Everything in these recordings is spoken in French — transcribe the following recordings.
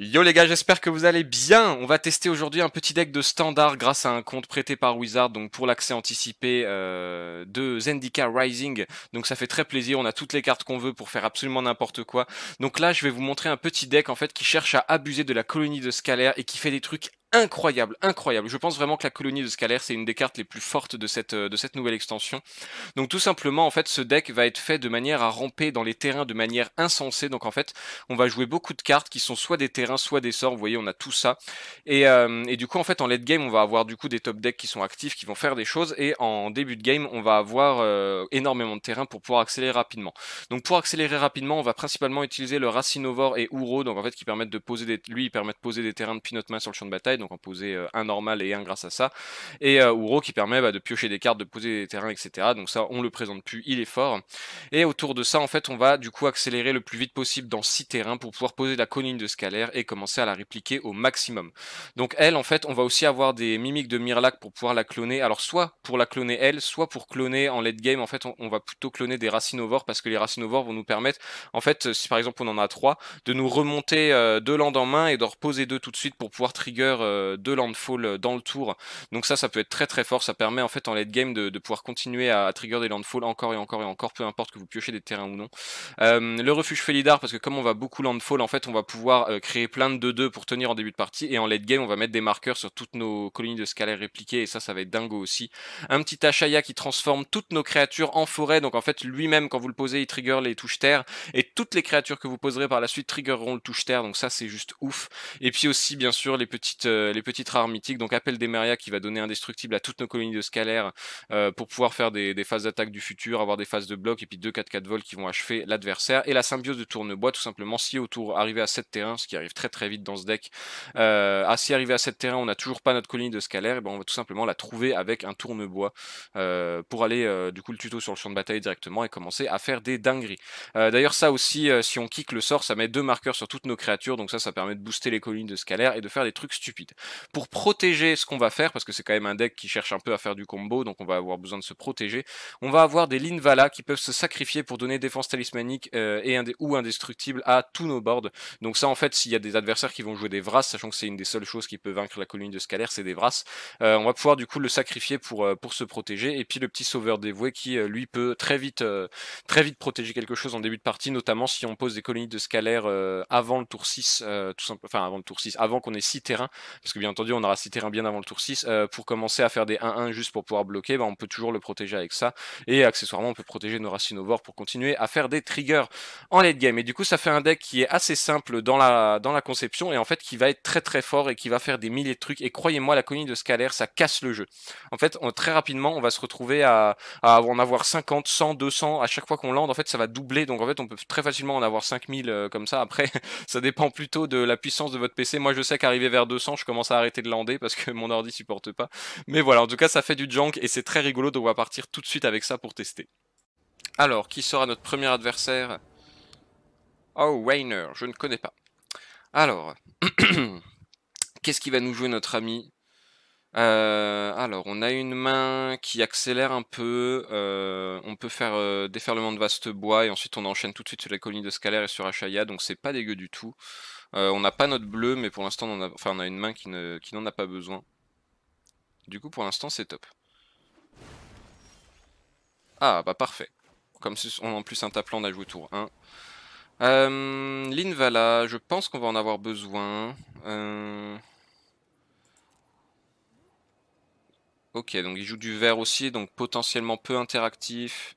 Yo les gars, j'espère que vous allez bien. On va tester aujourd'hui un petit deck de standard grâce à un compte prêté par Wizard donc pour l'accès anticipé euh, de Zendika Rising. Donc ça fait très plaisir, on a toutes les cartes qu'on veut pour faire absolument n'importe quoi. Donc là, je vais vous montrer un petit deck en fait qui cherche à abuser de la colonie de Scalaire et qui fait des trucs incroyable, incroyable. Je pense vraiment que la colonie de Scalaire, c'est une des cartes les plus fortes de cette, euh, de cette nouvelle extension. Donc tout simplement, en fait, ce deck va être fait de manière à ramper dans les terrains de manière insensée. Donc en fait, on va jouer beaucoup de cartes qui sont soit des terrains, soit des sorts. Vous voyez, on a tout ça. Et, euh, du coup, en fait, en late game, on va avoir du coup des top decks qui sont actifs, qui vont faire des choses. Et en début de game, on va avoir euh, énormément de terrains pour pouvoir accélérer rapidement. Donc pour accélérer rapidement, on va principalement utiliser le Racinovore et Uro, donc en fait, qui permettent de poser des... Lui, il permet de poser des terrains depuis notre main sur le champ de bataille donc en poser euh, un normal et un grâce à ça. Et euh, Ouro qui permet bah, de piocher des cartes, de poser des terrains, etc. Donc ça, on le présente plus, il est fort. Et autour de ça, en fait, on va du coup accélérer le plus vite possible dans 6 terrains pour pouvoir poser la conigne de scalaire et commencer à la répliquer au maximum. Donc elle, en fait, on va aussi avoir des mimiques de Mirlac pour pouvoir la cloner. Alors soit pour la cloner elle, soit pour cloner en late game, en fait, on, va plutôt cloner des racinovores parce que les racinovores vont nous permettre, en fait, si par exemple on en a 3, de nous remonter euh, deux landes en main et de reposer 2 tout de suite pour pouvoir trigger euh, de landfall dans le tour. Donc ça, ça peut être très très fort. Ça permet en fait en late game de, pouvoir continuer à, trigger des landfall encore et encore et encore, peu importe que vous piochez des terrains ou non. Euh, le refuge Felidar, parce que comme on va beaucoup landfall, en fait, on va pouvoir euh, créer plein de 2-2 pour tenir en début de partie. Et en late game, on va mettre des marqueurs sur toutes nos colonies de scalaires répliquées. Et ça, ça va être dingo aussi. Un petit Ashaya qui transforme toutes nos créatures en forêt. Donc en fait, lui-même, quand vous le posez, il trigger les touches terre. Et toutes les créatures que vous poserez par la suite triggeront le touche terre. Donc ça, c'est juste ouf. Et puis aussi, bien sûr, les petites... Euh, les petites rares mythiques, donc Appel d'Emeria qui va donner indestructible à toutes nos colonies de scalaires euh, pour pouvoir faire des, phases d'attaque du futur, avoir des phases de bloc et puis 2 4 4 vols qui vont achever l'adversaire et la symbiose de tournebois tout simplement si autour arrivé à 7 terrains, ce qui arrive très très vite dans ce deck, euh, ah, si arrivé à 7 terrains on n'a toujours pas notre colonie de scalaire, et ben, on va tout simplement la trouver avec un tournebois pour aller du coup le tuto sur le champ de bataille directement et commencer à faire des dingueries. D'ailleurs ça aussi si on kick le sort ça met deux marqueurs sur toutes nos créatures donc ça ça permet de booster les colonies de scalaire et de faire des trucs stupides. Pour protéger ce qu'on va faire, parce que c'est quand même un deck qui cherche un peu à faire du combo, donc on va avoir besoin de se protéger, on va avoir des Linvala qui peuvent se sacrifier pour donner défense talismanique euh, ou indestructible à tous nos boards. Donc ça, en fait, s'il y a des adversaires qui vont jouer des Vras, sachant que c'est une des seules choses qui peut vaincre la colonie de Scalaire, c'est des Vras, euh, on va pouvoir du coup le sacrifier pour, euh, pour se protéger, et puis le petit sauveur dévoué qui, lui, peut très vite, très vite protéger quelque chose en début de partie, notamment si on pose des colonies de Scalaire avant le tour 6, tout simplement, enfin avant le tour 6, avant qu'on ait 6 terrains, parce que bien entendu, on aura cité terrains bien avant le tour 6, euh, pour commencer à faire des 1-1 juste pour pouvoir bloquer, bah, on peut toujours le protéger avec ça. Et accessoirement, on peut protéger nos racines au bord pour continuer à faire des triggers en late game. Et du coup, ça fait un deck qui est assez simple dans la, dans la conception et en fait qui va être très très fort et qui va faire des milliers de trucs. Et croyez-moi, la colonie de Scalaire, ça casse le jeu. En fait, très rapidement, on va se retrouver à, à en avoir 50, 100, 200 à chaque fois qu'on lande. En fait, ça va doubler. Donc en fait, on peut très facilement en avoir 5000 euh, comme ça. Après, ça dépend plutôt de la puissance de votre PC. Moi, je sais qu'arriver vers 200, je commence à arrêter de lander parce que mon ordi supporte pas. Mais voilà, en tout cas, ça fait du junk et c'est très rigolo, donc on va partir tout de suite avec ça pour tester. Alors, qui sera notre premier adversaire Oh, Rainer, je ne connais pas. Alors, qu'est-ce qui va nous jouer notre ami euh, alors, on a une main qui accélère un peu. Euh, on peut faire euh, déferlement de vaste bois et ensuite on enchaîne tout de suite sur la colonie de Scalaire et sur achaya donc c'est pas dégueu du tout. Euh, on n'a pas notre bleu, mais pour l'instant, on, a... on a une main qui n'en a pas besoin. Du coup, pour l'instant, c'est top. Ah, bah parfait. Comme si on a en plus un taplan on a joué tour 1. Euh, Linvala, je pense qu'on va en avoir besoin. Euh, ok, donc il joue du vert aussi, donc potentiellement peu interactif.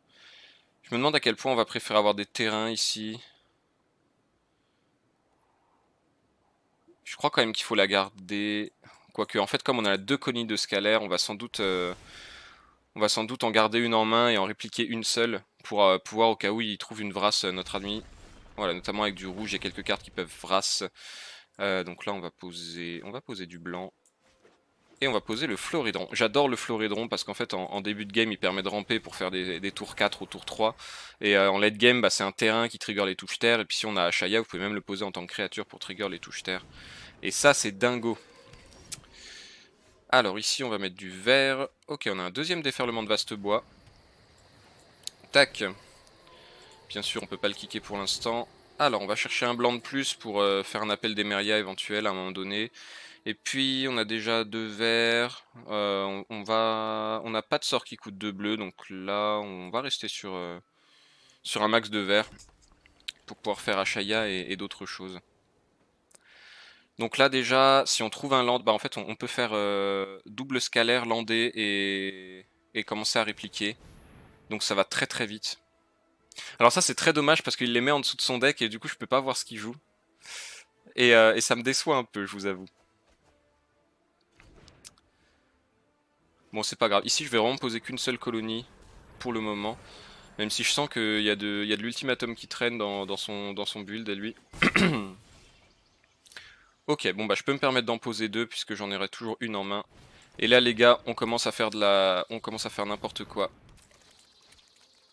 Je me demande à quel point on va préférer avoir des terrains ici. Je crois quand même qu'il faut la garder. Quoique, en fait, comme on a deux colonies de scalaire, on va sans doute, euh, on va sans doute en garder une en main et en répliquer une seule pour euh, pouvoir, au cas où il trouve une vrasse, euh, notre ennemi. Voilà, notamment avec du rouge et quelques cartes qui peuvent vrasse. donc là, on va poser, on va poser du blanc. Et on va poser le Floridron. J'adore le Floridron parce qu'en fait, en, début de game, il permet de ramper pour faire des, tours 4 ou tour 3. Et en late game, bah, c'est un terrain qui trigger les touches terre. Et puis si on a Ashaya, vous pouvez même le poser en tant que créature pour trigger les touches terre. Et ça, c'est dingo. Alors ici, on va mettre du vert. Ok, on a un deuxième déferlement de vaste bois. Tac. Bien sûr, on peut pas le kicker pour l'instant. Alors, on va chercher un blanc de plus pour euh, faire un appel d'Emeria éventuel à un moment donné. Et puis, on a déjà deux verts. Euh, on, va, on n'a pas de sort qui coûte deux bleus, donc là, on va rester sur, euh, sur un max de verts pour pouvoir faire Achaya et d'autres choses. Donc là déjà, si on trouve un land, bah en fait on, peut faire euh, double scalaire, lander et, et commencer à répliquer. Donc ça va très très vite. Alors ça c'est très dommage parce qu'il les met en dessous de son deck et du coup je peux pas voir ce qu'il joue. Et, euh, ça me déçoit un peu, je vous avoue. Bon c'est pas grave, ici je vais vraiment poser qu'une seule colonie pour le moment. Même si je sens qu'il y a de, l'ultimatum qui traîne dans, son, dans son build à lui. Ok, bon bah je peux me permettre d'en poser deux puisque j'en aurai toujours une en main. Et là les gars, on commence à faire de la... On commence à faire n'importe quoi.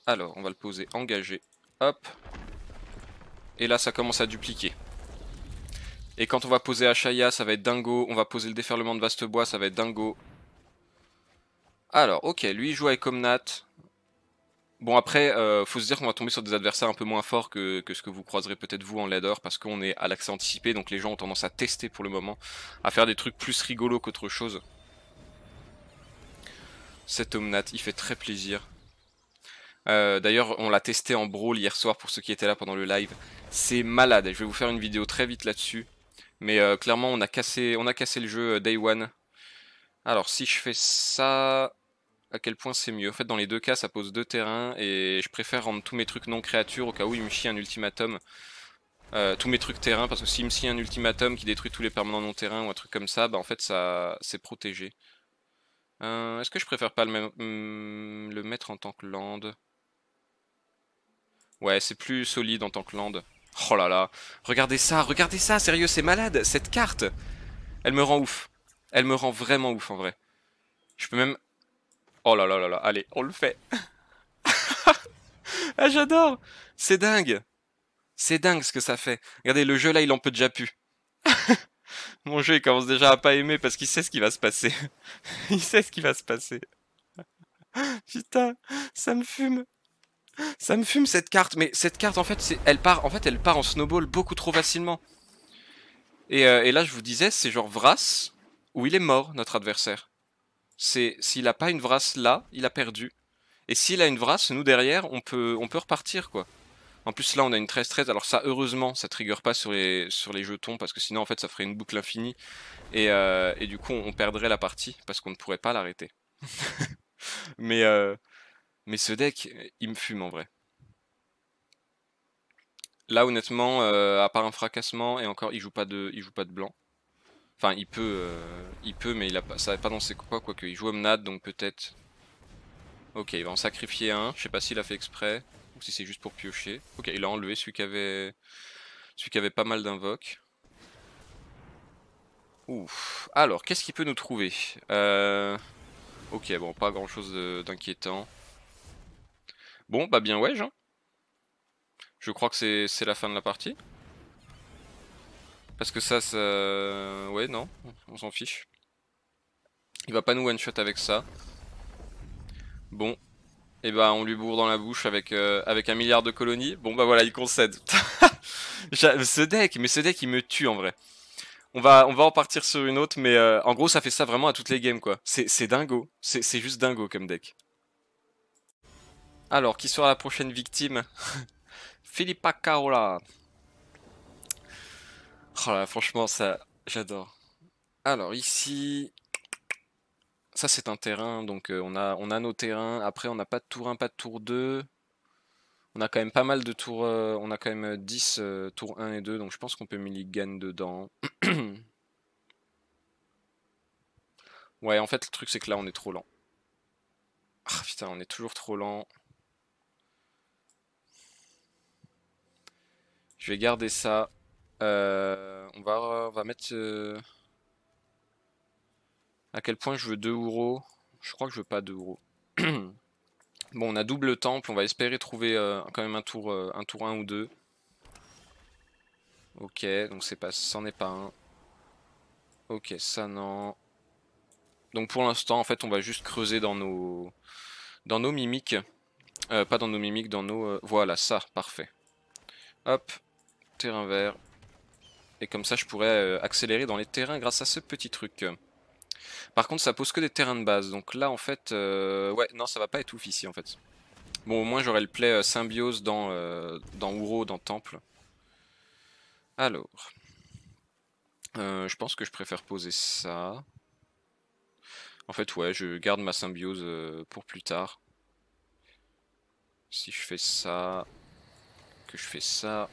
Alors, on va le poser engagé. Hop. Et là ça commence à dupliquer. Et quand on va poser Achaya, ça va être dingo. On va poser le déferlement de vaste bois, ça va être dingo. Alors, ok, lui il joue avec Omnat. Bon après, euh, faut se dire qu'on va tomber sur des adversaires un peu moins forts que, ce que vous croiserez peut-être vous en ladder parce qu'on est à l'accès anticipé, donc les gens ont tendance à tester pour le moment, à faire des trucs plus rigolos qu'autre chose. Cet Omnat, il fait très plaisir. Euh, d'ailleurs, on l'a testé en brawl hier soir pour ceux qui étaient là pendant le live. C'est malade, je vais vous faire une vidéo très vite là-dessus. Mais euh, clairement, on a, cassé, on a cassé le jeu Day One. Alors, si je fais ça à quel point c'est mieux. En fait, dans les deux cas, ça pose deux terrains et je préfère rendre tous mes trucs non créatures au cas où il me chie un ultimatum. Euh, tous mes trucs terrain parce que s'il me chie un ultimatum qui détruit tous les permanents non terrains ou un truc comme ça, bah en fait, ça c'est protégé. Euh, est-ce que je préfère pas le, hmm, le mettre en tant que land Ouais, c'est plus solide en tant que land. Oh là là, regardez ça, regardez ça, sérieux, c'est malade, cette carte Elle me rend ouf. Elle me rend vraiment ouf en vrai. Je peux même Oh là là là là, allez, on le fait. ah, j'adore C'est dingue C'est dingue ce que ça fait. Regardez, le jeu là, il en peut déjà plus. Mon jeu, il commence déjà à pas aimer parce qu'il sait ce qui va se passer. il sait ce qui va se passer. Putain, ça me fume. Ça me fume cette carte, mais cette carte en fait, elle part, en fait, elle part en snowball beaucoup trop facilement. Et, euh, et là, je vous disais, c'est genre Vras où il est mort, notre adversaire c'est s'il n'a pas une vrasse là, il a perdu. Et s'il a une vrasse, nous derrière, on peut, on peut repartir quoi. En plus là on a une 13-13, alors ça heureusement ça ne trigger pas sur les, sur les jetons parce que sinon en fait ça ferait une boucle infinie et, euh, du coup on, perdrait la partie parce qu'on ne pourrait pas l'arrêter. mais, euh, mais ce deck il me fume en vrai. Là honnêtement euh, à part un fracassement et encore il joue pas de, il joue pas de blanc. Enfin, il peut, euh, il peut, mais il a pas, ça pas dans ses quoi, quoique. Il joue Omnad, donc peut-être... Ok, il va en sacrifier un. Je sais pas s'il a fait exprès, ou si c'est juste pour piocher. Ok, il a enlevé celui qui avait, celui qui avait pas mal d'invoques. Ouf. Alors, qu'est-ce qu'il peut nous trouver euh... Ok, bon, pas grand-chose d'inquiétant. Bon, bah bien ouais, Je crois que c'est la fin de la partie. Parce que ça, c'est... Ouais, non, on s'en fiche. Il va pas nous one-shot avec ça. Bon. Et eh bah ben, on lui bourre dans la bouche avec, euh, avec un milliard de colonies. Bon bah voilà, il concède. ce deck, mais ce deck il me tue en vrai. On va, on va en partir sur une autre, mais euh, en gros ça fait ça vraiment à toutes les games quoi. C'est dingo, c'est juste dingo comme deck. Alors, qui sera la prochaine victime Philippa Carola. Oh franchement, ça, j'adore. Alors ici, ça c'est un terrain, donc euh, on, a, on a nos terrains. Après, on n'a pas de tour 1, pas de tour 2. On a quand même pas mal de tours, euh, on a quand même 10 euh, tours 1 et 2, donc je pense qu'on peut milligan dedans. ouais, en fait, le truc c'est que là, on est trop lent. Ah putain, on est toujours trop lent. Je vais garder ça. Euh, on, va, va mettre... Euh, à quel point je veux 2 euros Je crois que je veux pas 2 euros. bon, on a double temple. On va espérer trouver euh, quand même un tour, un tour 1 ou 2. Ok, donc c'est pas, est pas un. Ok, ça non. Donc pour l'instant, en fait, on va juste creuser dans nos, dans nos mimiques. pas dans nos mimiques, dans nos... voilà, ça, parfait. Hop, terrain vert et comme ça je pourrais euh, accélérer dans les terrains grâce à ce petit truc. Par contre ça pose que des terrains de base, donc là en fait, euh, ouais non ça va pas être ouf ici en fait. Bon au moins j'aurai le play euh, symbiose dans, dans Ouro, dans Temple. Alors, je pense que je préfère poser ça. En fait ouais je garde ma symbiose pour plus tard. Si je fais ça, que je fais ça,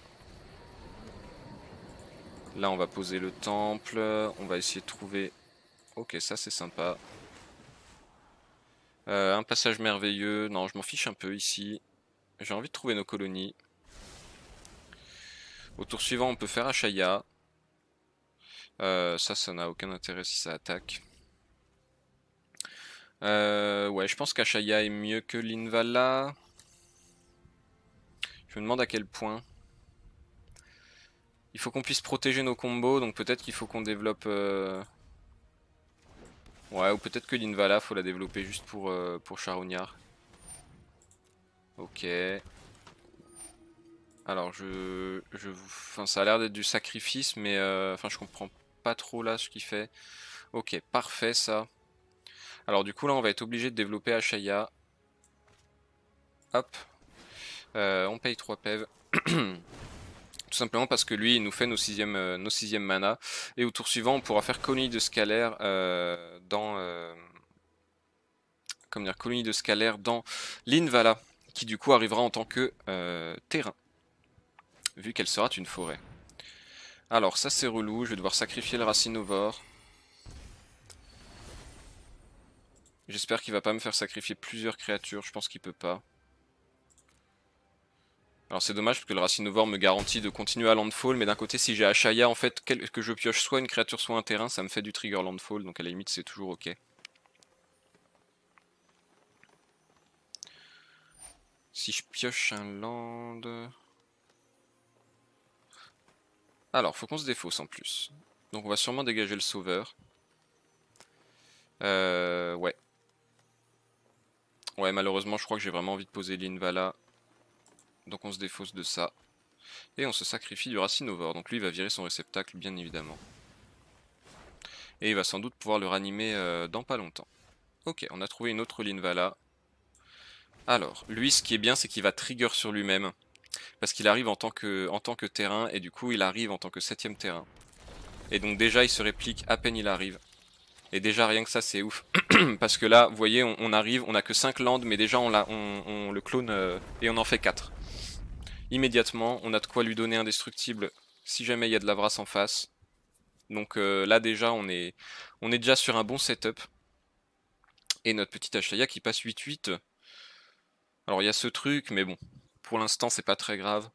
Là, on va poser le temple. On va essayer de trouver... Ok, ça c'est sympa. Euh, un passage merveilleux. Non, je m'en fiche un peu ici. J'ai envie de trouver nos colonies. Au tour suivant, on peut faire Achaya. Euh, ça, ça n'a aucun intérêt si ça attaque. Euh, ouais, je pense qu'Ashaya est mieux que Linvala. Je me demande à quel point. Il faut qu'on puisse protéger nos combos, donc peut-être qu'il faut qu'on développe... Euh, ouais, ou peut-être que l'Invala, faut la développer juste pour, euh, pour Ok. Alors, je... Enfin, ça a l'air d'être du sacrifice, mais... Euh, enfin, je comprends pas trop là ce qu'il fait. Ok, parfait ça. Alors du coup là, on va être obligé de développer Ashaya. Hop. on paye 3 PEV. tout simplement parce que lui, il nous fait nos sixièmes, euh, nos mana Et au tour suivant, on pourra faire colonie de scalaire euh, dans... Euh, comme dire de scalaire dans l'Invala, qui du coup arrivera en tant que terrain, vu qu'elle sera une forêt. Alors ça c'est relou, je vais devoir sacrifier le racinovore. J'espère qu'il va pas me faire sacrifier plusieurs créatures, je pense qu'il peut pas. Alors c'est dommage parce que le racine Racinovore me garantit de continuer à Landfall, mais d'un côté si j'ai Ashaya, en fait, que je pioche soit une créature soit un terrain, ça me fait du trigger Landfall, donc à la limite c'est toujours ok. Si je pioche un land... Alors, faut qu'on se défausse en plus. Donc on va sûrement dégager le sauveur. Euh... Ouais. Ouais, malheureusement, je crois que j'ai vraiment envie de poser l'Invala donc on se défausse de ça. Et on se sacrifie du Racinovor Donc lui, il va virer son réceptacle, bien évidemment. Et il va sans doute pouvoir le ranimer euh, dans pas longtemps. Ok, on a trouvé une autre Linvala. Alors, lui, ce qui est bien, c'est qu'il va trigger sur lui-même. Parce qu'il arrive en tant, que, en tant que terrain, et du coup, il arrive en tant que septième terrain. Et donc déjà, il se réplique à peine il arrive. Et déjà, rien que ça, c'est ouf. parce que là, vous voyez, on, arrive, on a que 5 landes, mais déjà, on, on, le clone euh, et on en fait 4 immédiatement. On a de quoi lui donner indestructible si jamais il y a de la brasse en face. Donc euh, là déjà on est, on est déjà sur un bon setup. Et notre petit Ashaya qui passe 8-8. Alors il y a ce truc, mais bon, pour l'instant c'est pas très grave.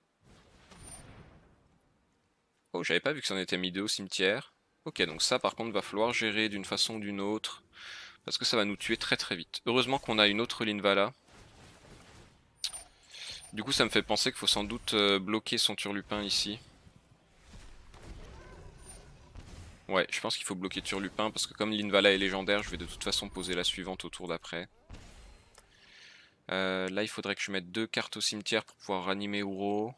Oh j'avais pas vu que ça en était mis deux au cimetière. Ok donc ça par contre va falloir gérer d'une façon ou d'une autre. Parce que ça va nous tuer très très vite. Heureusement qu'on a une autre Linvala du coup, ça me fait penser qu'il faut sans doute euh, bloquer son turlupin ici. Ouais, je pense qu'il faut bloquer Turlupin parce que comme l'Invala est légendaire, je vais de toute façon poser la suivante au tour d'après. Euh, là, il faudrait que je mette deux cartes au cimetière pour pouvoir ranimer Uro.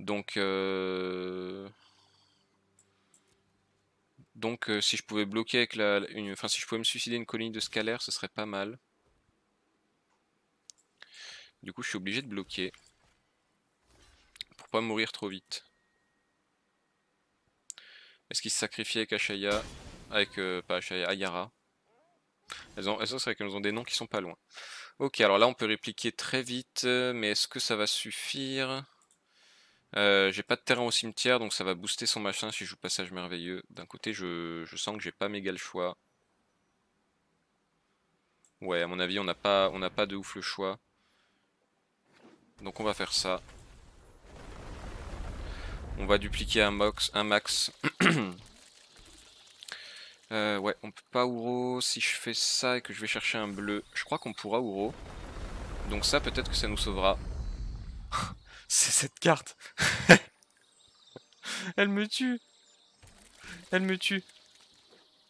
Donc, euh, donc si je pouvais bloquer avec la, une... enfin si je pouvais me suicider une colline de scalaire, ce serait pas mal. Du coup, je suis obligé de bloquer. Pour pas mourir trop vite. Est-ce qu'ils se sacrifiait avec Ashaya Avec, euh, Ayara elles, ont, vrai qu'elles ont des noms qui sont pas loin. Ok, alors là on peut répliquer très vite, euh, mais est-ce que ça va suffire euh, J'ai pas de terrain au cimetière, donc ça va booster son machin si je joue passage merveilleux. D'un côté, je, sens que j'ai pas méga le choix. Ouais, à mon avis, on n'a pas, on pas de ouf le choix. Donc on va faire ça. On va dupliquer un, un max. euh, ouais, on peut pas Ouro. Si je fais ça et que je vais chercher un bleu, je crois qu'on pourra Ouro. Donc ça, peut-être que ça nous sauvera. C'est cette carte Elle me tue Elle me tue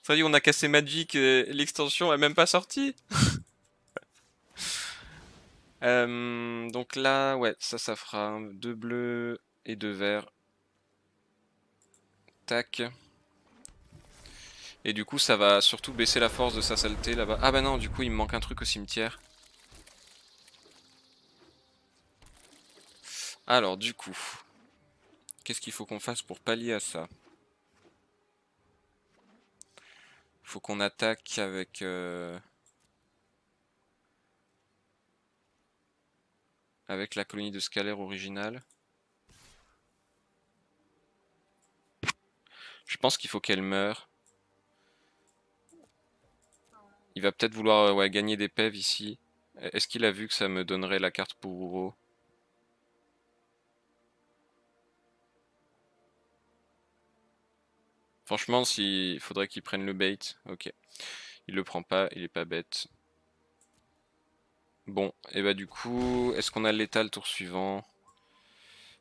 Ça y est, on a cassé Magic, l'extension est même pas sortie donc là, ouais, ça, ça fera deux bleus et deux verts. Tac. Et du coup, ça va surtout baisser la force de sa saleté là-bas. Ah bah non, du coup, il me manque un truc au cimetière. Alors, du coup, qu'est-ce qu'il faut qu'on fasse pour pallier à ça Faut qu'on attaque avec... Euh, avec la colonie de scalaire originale. Je pense qu'il faut qu'elle meure. Il va peut-être vouloir euh, gagner des pèves ici. Euh, est-ce qu'il a vu que ça me donnerait la carte pour Uro Franchement, s'il faudrait qu'il prenne le bait. Ok. Il le prend pas, il est pas bête. Bon, et bah du coup, est-ce qu'on a l'état le tour suivant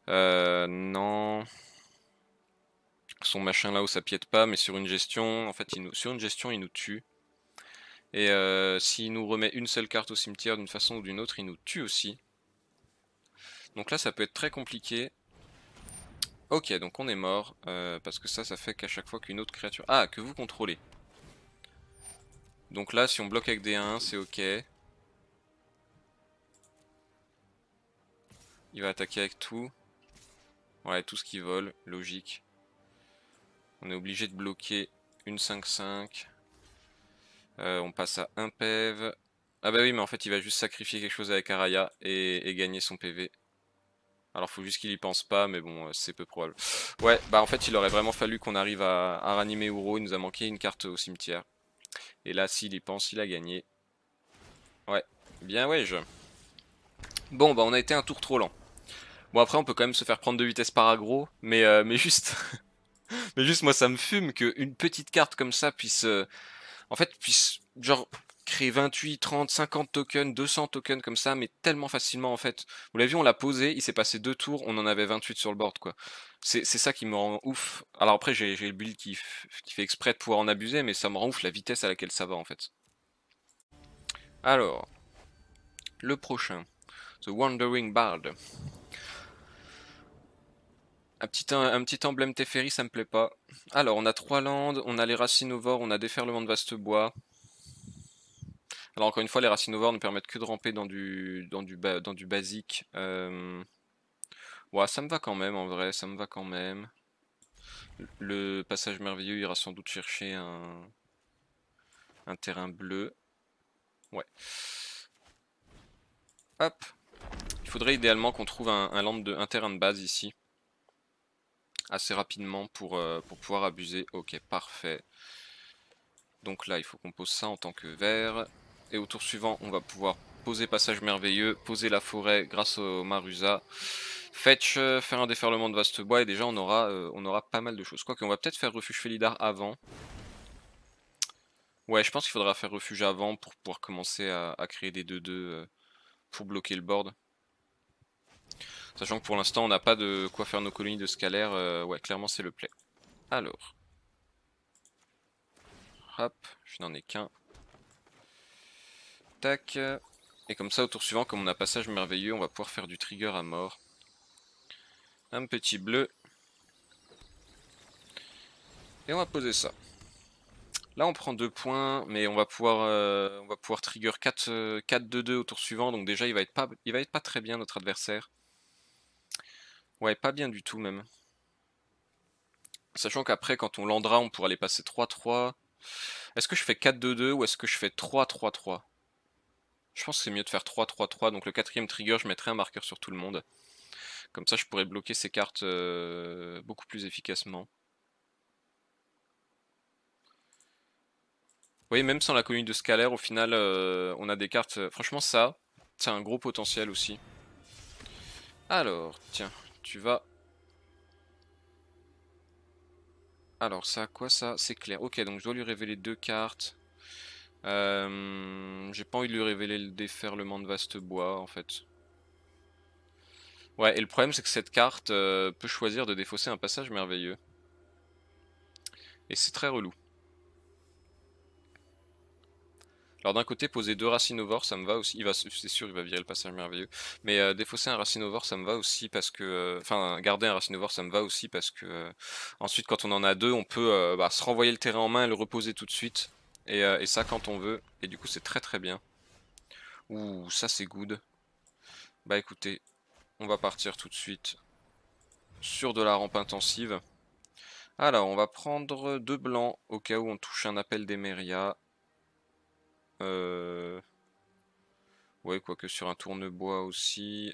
euh, Non. Son machin là où ça piète pas, mais sur une gestion, en fait, il nous, sur une gestion, il nous tue. Et euh, s'il nous remet une seule carte au cimetière d'une façon ou d'une autre, il nous tue aussi. Donc là, ça peut être très compliqué. Ok, donc on est mort, euh, parce que ça, ça fait qu'à chaque fois qu'une autre créature... Ah, que vous contrôlez. Donc là, si on bloque avec des 1, c'est ok. Il va attaquer avec tout. Ouais, tout ce qui vole, logique. On est obligé de bloquer une 5-5. Euh, on passe à un PEV. Ah bah oui, mais en fait, il va juste sacrifier quelque chose avec Araya et, gagner son PV. Alors, faut juste qu'il y pense pas, mais bon, euh, c'est peu probable. Ouais, bah en fait, il aurait vraiment fallu qu'on arrive à, à ranimer Uro. Il nous a manqué une carte au cimetière. Et là, s'il y pense, il a gagné. Ouais, bien ouais, je... Bon, bah on a été un tour trop lent. Bon après on peut quand même se faire prendre de vitesse par aggro, mais euh, mais juste mais juste moi ça me fume qu'une petite carte comme ça puisse euh, en fait puisse genre créer 28, 30, 50 tokens, 200 tokens comme ça, mais tellement facilement en fait. Vous l'avez vu, on l'a posé, il s'est passé deux tours, on en avait 28 sur le board quoi. C'est ça qui me rend ouf. Alors après j'ai le build qui, qui, fait exprès de pouvoir en abuser, mais ça me rend ouf la vitesse à laquelle ça va en fait. Alors, le prochain, The Wandering Bard. Un petit, un, petit emblème Teferi, ça me plaît pas. Alors, on a trois landes, on a les racines racinovores, on a déferlement de vaste bois. Alors, encore une fois, les racines racinovores ne permettent que de ramper dans du, du, dans du basique. Euh, ouais, ça me va quand même, en vrai, ça me va quand même. Le passage merveilleux ira sans doute chercher un, un terrain bleu. Ouais. Hop. Il faudrait idéalement qu'on trouve un, de, un terrain de base ici assez rapidement pour, euh, pour pouvoir abuser. Ok, parfait. Donc là, il faut qu'on pose ça en tant que vert. Et au tour suivant, on va pouvoir poser Passage Merveilleux, poser la forêt grâce au Marusa. Fetch, euh, faire un déferlement de vaste bois et déjà on aura, euh, on aura pas mal de choses. Quoique, on va peut-être faire Refuge Felidar avant. Ouais, je pense qu'il faudra faire Refuge avant pour pouvoir commencer à, à créer des 2-2 pour bloquer le board. Sachant que pour l'instant, on n'a pas de quoi faire nos colonies de scalaires euh, ouais, clairement, c'est le play. Alors. Hop, je n'en ai qu'un. Tac. Et comme ça, au tour suivant, comme on a passage merveilleux, on va pouvoir faire du trigger à mort. Un petit bleu. Et on va poser ça. Là on prend 2 points, mais on va pouvoir, euh, on va pouvoir trigger 4-2-2 euh, au tour suivant, donc déjà il va être pas, il va être pas très bien notre adversaire. Ouais, pas bien du tout même. Sachant qu'après, quand on landera, on pourra aller passer 3-3. Est-ce que je fais 4-2-2 ou est-ce que je fais 3-3-3 Je pense que c'est mieux de faire 3-3-3. Donc le quatrième trigger, je mettrai un marqueur sur tout le monde. Comme ça, je pourrais bloquer ces cartes euh, beaucoup plus efficacement. Vous voyez, même sans la commune de scalaire, au final, euh, on a des cartes... Euh, franchement, ça, c'est un gros potentiel aussi. Alors, tiens tu vas... Alors ça, quoi ça C'est clair. Ok, donc je dois lui révéler deux cartes. Euh, j'ai pas envie de lui révéler le déferlement de vaste bois, en fait. Ouais, et le problème, c'est que cette carte euh, peut choisir de défausser un passage merveilleux. Et c'est très relou. Alors d'un côté, poser deux racinovores, ça me va aussi. va, c'est sûr, il va virer le passage merveilleux. Mais euh, défausser un racinovore, ça me va aussi parce que, euh, enfin, garder un racinovore, ça me va aussi parce que euh, ensuite, quand on en a deux, on peut bah, se renvoyer le terrain en main, et le reposer tout de suite, et, et, ça quand on veut. Et du coup, c'est très très bien. Ouh, ça c'est good. Bah écoutez, on va partir tout de suite sur de la rampe intensive. Alors, on va prendre deux blancs au cas où on touche un appel d'Emeria ouais euh, Ouais, quoique sur un tournebois aussi.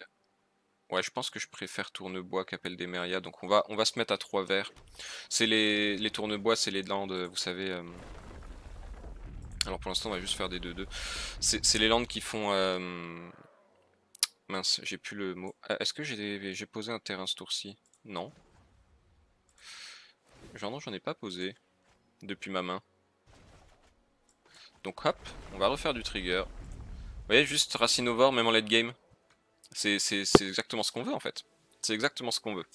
Ouais, je pense que je préfère tournebois qu'appel des Mérias. Donc on va, on va se mettre à trois verts. C'est les, les tournebois, c'est les landes, vous savez. Euh, alors pour l'instant, on va juste faire des 2-2. C'est les landes qui font... Euh, mince, j'ai plus le mot. Est-ce que j'ai posé un terrain ce tour-ci Non. Genre non, j'en ai pas posé. Depuis ma main. Donc hop, on va refaire du trigger. Vous voyez, juste Racinovore, même en late game. C'est exactement ce qu'on veut en fait. C'est exactement ce qu'on veut.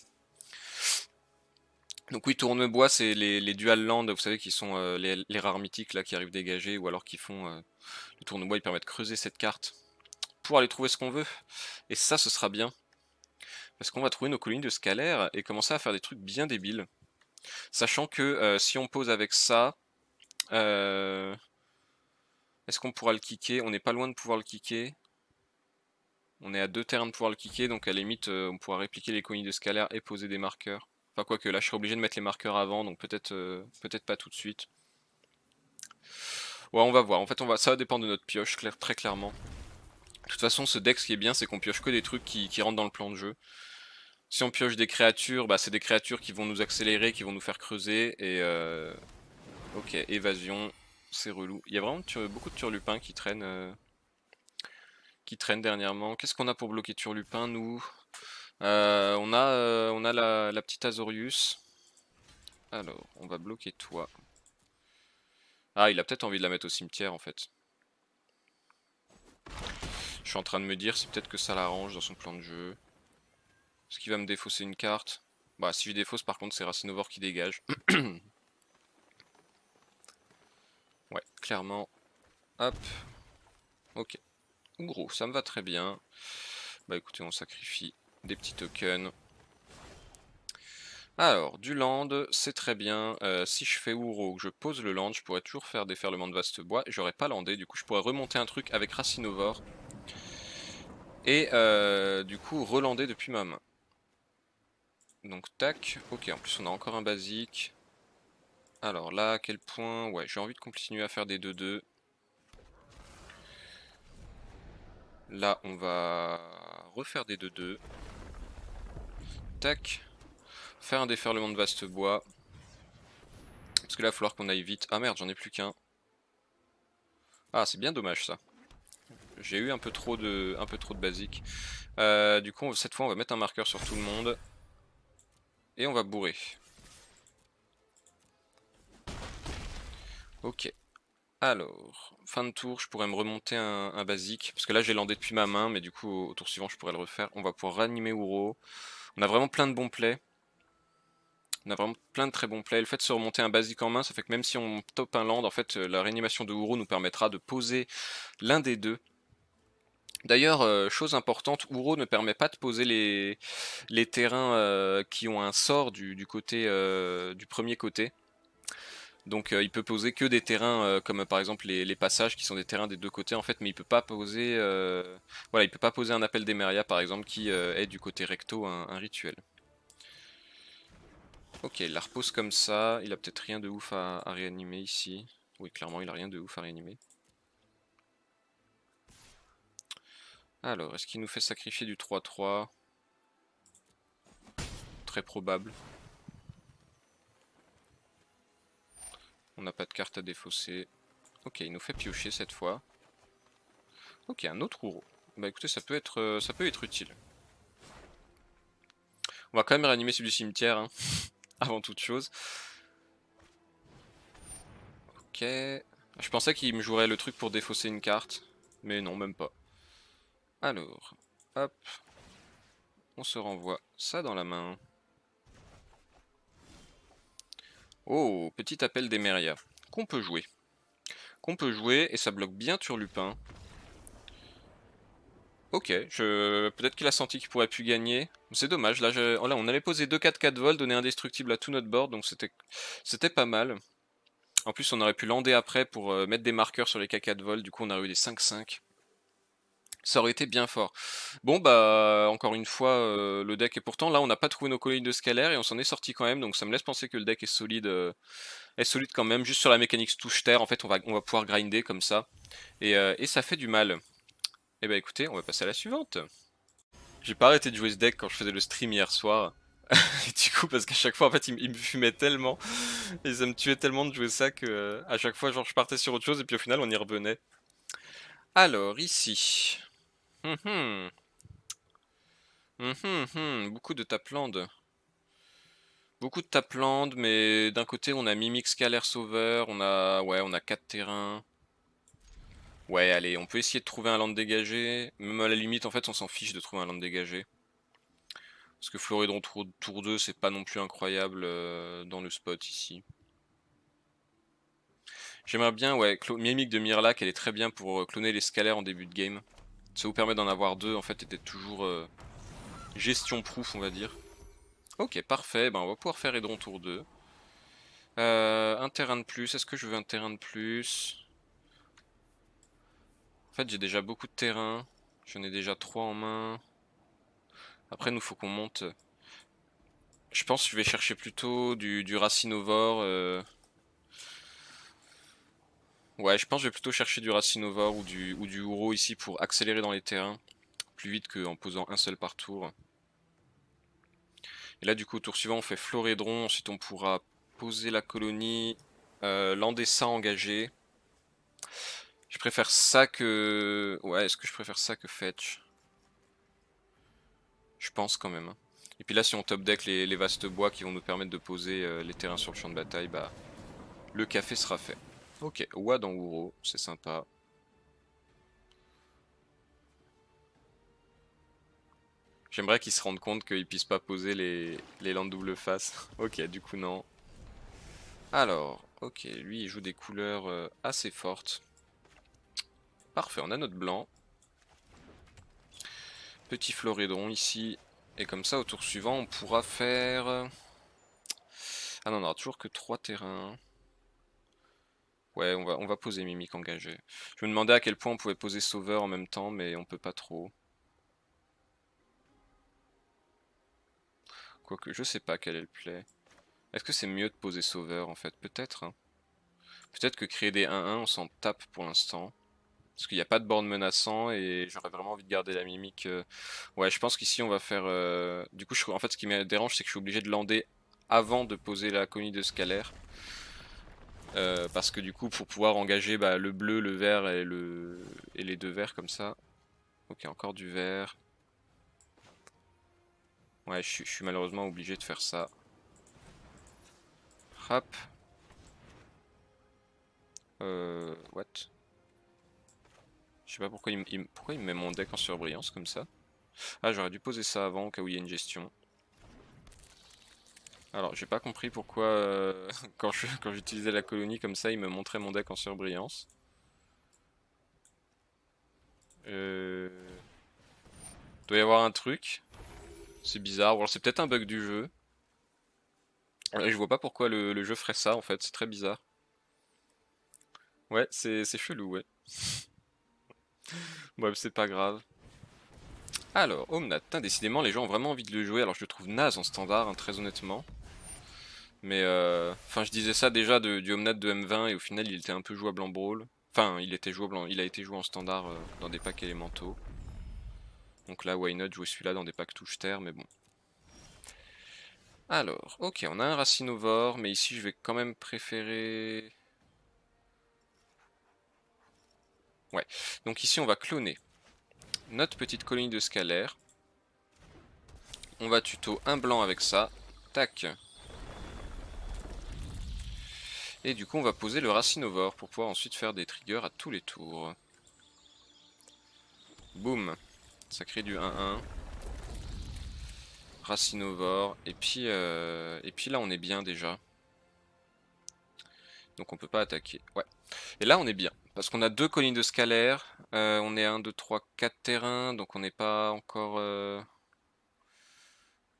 Donc oui, tournebois, c'est les, dual land, vous savez, qui sont euh, les, rares mythiques là, qui arrivent dégagés, ou alors qui font... le euh, le tournebois, il permet de creuser cette carte pour aller trouver ce qu'on veut. Et ça, ce sera bien. Parce qu'on va trouver nos colonies de scalaires et commencer à faire des trucs bien débiles. Sachant que euh, si on pose avec ça... Est-ce qu'on pourra le kicker On n'est pas loin de pouvoir le kicker. On est à deux terrains de pouvoir le kicker, donc à la limite, euh, on pourra répliquer les colonies de scalaire et poser des marqueurs. Enfin, quoique, là, je suis obligé de mettre les marqueurs avant, donc peut-être euh, peut-être pas tout de suite. Ouais, on va voir. En fait, on va... ça dépend de notre pioche, très clairement. De toute façon, ce deck, ce qui est bien, c'est qu'on pioche que des trucs qui... qui, rentrent dans le plan de jeu. Si on pioche des créatures, bah, c'est des créatures qui vont nous accélérer, qui vont nous faire creuser. Et euh, Ok, évasion, c'est relou. Il y a vraiment beaucoup de turlupins qui traînent, euh, qui traînent dernièrement. Qu'est-ce qu'on a pour bloquer turlupin, nous euh, On a, euh, on a la, petite Azorius. Alors, on va bloquer toi. Ah, il a peut-être envie de la mettre au cimetière, en fait. Je suis en train de me dire, si peut-être que ça l'arrange dans son plan de jeu. Est-ce qu'il va me défausser une carte Bah, si je défausse, par contre, c'est Racinovore qui dégage. Ouais, clairement. Hop. Ok. Gros, ça me va très bien. Bah écoutez, on sacrifie des petits tokens. Alors, du land, c'est très bien. Euh, si je fais Ouro, je pose le land, je pourrais toujours faire déferlement de vaste bois. J'aurais pas landé, du coup je pourrais remonter un truc avec Racinovore. Et euh, du coup relander depuis ma main. Donc tac, ok, en plus on a encore un basique. Alors là, à quel point... Ouais, j'ai envie de continuer à faire des 2-2. Là, on va refaire des 2-2. Tac. Faire un déferlement de vaste bois. Parce que là, il va falloir qu'on aille vite. Ah merde, j'en ai plus qu'un. Ah, c'est bien dommage ça. J'ai eu un peu trop de, un peu trop de basique. Euh, du coup, cette fois, on va mettre un marqueur sur tout le monde. Et on va bourrer. Ok. Alors, fin de tour, je pourrais me remonter un, basique. Parce que là, j'ai landé depuis ma main, mais du coup, au, tour suivant, je pourrais le refaire. On va pouvoir réanimer Uro. On a vraiment plein de bons plays. On a vraiment plein de très bons plays. Le fait de se remonter un basique en main, ça fait que même si on top un land, en fait, euh, la réanimation de Uro nous permettra de poser l'un des deux. D'ailleurs, euh, chose importante, Uro ne permet pas de poser les, terrains euh, qui ont un sort du, côté, du premier côté. Donc euh, il peut poser que des terrains euh, comme par exemple les, passages qui sont des terrains des deux côtés en fait, mais il peut pas poser euh, voilà il peut pas poser un appel d'Emeria par exemple qui est du côté recto un, rituel. Ok, il la repose comme ça. Il a peut-être rien de ouf à, à, réanimer ici. Oui, clairement, il a rien de ouf à réanimer. Alors, est-ce qu'il nous fait sacrifier du 3-3 Très probable. On n'a pas de carte à défausser. Ok, il nous fait piocher cette fois. Ok, un autre Ouro. Bah écoutez, ça peut être, euh, ça peut être utile. On va quand même réanimer celui du cimetière, hein, avant toute chose. Ok. Je pensais qu'il me jouerait le truc pour défausser une carte, mais non, même pas. Alors, hop. On se renvoie ça dans la main. Oh, petit appel d'Emeria. Qu'on peut jouer. Qu'on peut jouer, et ça bloque bien Turlupin. Ok, je... peut-être qu'il a senti qu'il pourrait plus gagner. C'est dommage, là, oh, on avait posé 2 4 4 vols, donner indestructible à tout notre board, donc c'était pas mal. En plus, on aurait pu lander après pour euh, mettre des marqueurs sur les K4 vols, du coup on aurait eu des 5-5. Ça aurait été bien fort. Bon, bah, encore une fois, le deck, est pourtant, là, on n'a pas trouvé nos collines de scalaires et on s'en est sorti quand même, donc ça me laisse penser que le deck est solide, est solide quand même. Juste sur la mécanique touche-terre, en fait, on va, on va pouvoir grinder comme ça. Et, ça fait du mal. Et eh bah, écoutez, on va passer à la suivante. J'ai pas arrêté de jouer ce deck quand je faisais le stream hier soir. du coup, parce qu'à chaque fois, en fait, il, il, me fumait tellement. Et ça me tuait tellement de jouer ça que, à chaque fois, genre, je partais sur autre chose et puis au final, on y revenait. Alors, ici. Hum de hum. tap hum, hum, hum Beaucoup de tap Beaucoup de mais d'un côté on a Mimic, Scalaire Sauveur, on a. Ouais, on a 4 terrains. Ouais, allez, on peut essayer de trouver un land dégagé. Même à la limite, en fait, on s'en fiche de trouver un land dégagé. Parce que Floridon tour 2, c'est pas non plus incroyable euh, dans le spot ici. J'aimerais bien, ouais, Mimic de Mirlac, elle est très bien pour euh, cloner les scalaires en début de game. Ça vous permet d'en avoir deux en fait et d'être toujours euh, gestion proof on va dire. Ok parfait, ben, on va pouvoir faire Edron tour 2. Euh, un terrain de plus, est-ce que je veux un terrain de plus En fait j'ai déjà beaucoup de terrain, j'en ai déjà trois en main. Après nous faut qu'on monte. Je pense que je vais chercher plutôt du, du racinovore. Ouais, je pense que je vais plutôt chercher du Racinovar ou du, ou du Uro ici pour accélérer dans les terrains. Plus vite qu'en posant un seul par tour. Et là, du coup, au tour suivant, on fait Florédron. Ensuite, on pourra poser la colonie. Euh, L'Andessin engagé. Je préfère ça que... Ouais, est-ce que je préfère ça que Fetch Je pense quand même. Hein. Et puis là, si on top deck les, vastes bois qui vont nous permettre de poser euh, les terrains sur le champ de bataille, bah, le café sera fait. Ok, Wad c'est sympa. J'aimerais qu'ils se rendent compte qu'ils puisse pas poser les, les landes double face. ok, du coup non. Alors, ok, lui il joue des couleurs euh, assez fortes. Parfait, on a notre blanc. Petit floridron ici. Et comme ça, au tour suivant, on pourra faire... Euh, ah non, on aura toujours que 3 terrains. Ouais, on va, poser Mimic engagé. Je me demandais à quel point on pouvait poser Sauveur en même temps, mais on peut pas trop. Quoique, je sais pas quel est le play. Est-ce que c'est mieux de poser Sauveur en fait Peut-être. Hein. Peut-être que créer des 1-1, on s'en tape pour l'instant. Parce qu'il n'y a pas de borne menaçant et j'aurais vraiment envie de garder la mimique. Euh. Ouais, je pense qu'ici on va faire. Euh, du coup, en fait, ce qui me dérange, c'est que je suis obligé de lander avant de poser la conie de scalaire. Euh, parce que du coup, pour pouvoir engager bah, le bleu, le vert et, le... et les deux verts comme ça. Ok, encore du vert. Ouais, je suis malheureusement obligé de faire ça. Hop. Euh, what Je sais pas pourquoi il, pourquoi il met mon deck en surbrillance comme ça. Ah, j'aurais dû poser ça avant, au cas où il y a une gestion. Alors, j'ai pas compris pourquoi, euh, quand j'utilisais la colonie comme ça, il me montrait mon deck en surbrillance. Euh... doit y avoir un truc. C'est bizarre. Ou alors c'est peut-être un bug du jeu. Euh, je vois pas pourquoi le, jeu ferait ça en fait, c'est très bizarre. Ouais, c'est chelou, ouais. Bref, c'est pas grave. Alors, Omnat, décidément les gens ont vraiment envie de le jouer, alors je le trouve naze en standard, hein, très honnêtement. Mais euh, enfin, je disais ça déjà de, du Omnat de M20 et au final, il était un peu jouable en brawl. Enfin, il était jouable, il a été joué en standard euh, dans des packs élémentaux. Donc là, why not jouer celui-là dans des packs touche terre, mais bon. Alors, ok, on a un Racinovore, mais ici, je vais quand même préférer. Ouais. Donc ici, on va cloner notre petite colonie de scalaire. On va tuto un blanc avec ça. Tac. Et du coup, on va poser le racinovore pour pouvoir ensuite faire des triggers à tous les tours. Boum. Ça crée du 1-1. Racinovore. Et puis, euh, et puis là, on est bien déjà. Donc on peut pas attaquer. Ouais. Et là, on est bien. Parce qu'on a deux collines de scalaire. Euh, on est à 1, 2, 3, 4 terrains. Donc on n'est pas encore... Euh,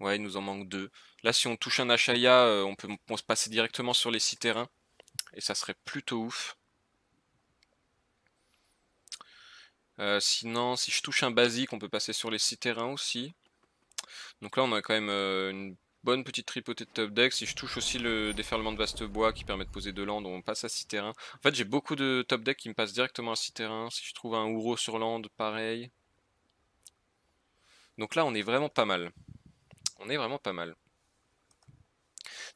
ouais, il nous en manque deux. Là, si on touche un achaïa, on peut se passer directement sur les 6 terrains et ça serait plutôt ouf. Euh, sinon, si je touche un basique, on peut passer sur les 6 terrains aussi. Donc là, on a quand même euh, une bonne petite tripotée de top deck. Si je touche aussi le déferlement de vaste bois qui permet de poser deux landes, on passe à 6 terrains. En fait, j'ai beaucoup de top deck qui me passent directement à 6 terrains. Si je trouve un Ouro sur lande, pareil. Donc là, on est vraiment pas mal. On est vraiment pas mal.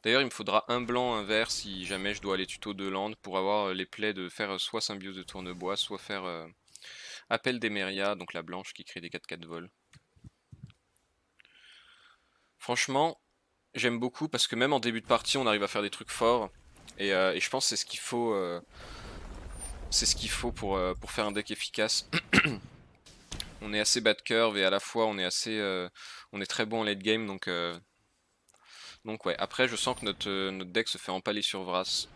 D'ailleurs, il me faudra un blanc, un vert si jamais je dois aller tuto de land pour avoir euh, les plaies de faire euh, soit symbiose de tournebois, soit faire euh, appel appel d'Emeria, donc la blanche qui crée des 4-4 vols. Franchement, j'aime beaucoup parce que même en début de partie, on arrive à faire des trucs forts. Et, je pense que c'est ce qu'il faut, ce faut pour, pour faire un deck efficace. on est assez bas de curve et à la fois on est assez on est très bon en late game donc donc ouais, après je sens que euh, notre, deck se fait empaler sur Vras.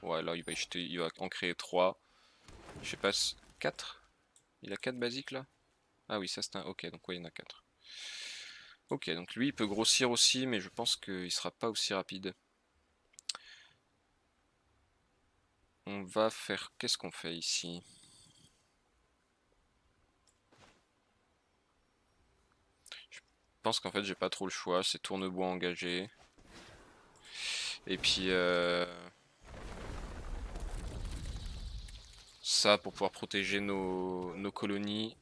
Ouais, là il va, jeter, en créer 3. Je sais pas, 4 Il a 4 basiques là Ah oui, ça c'est un... Ok, donc ouais, il y en a 4. Ok, donc lui il peut grossir aussi, mais je pense qu'il sera pas aussi rapide. On va faire... Qu'est-ce qu'on fait ici Je pense qu'en fait j'ai pas trop le choix, c'est tournebois engagé. Et puis euh, ça pour pouvoir protéger nos, colonies.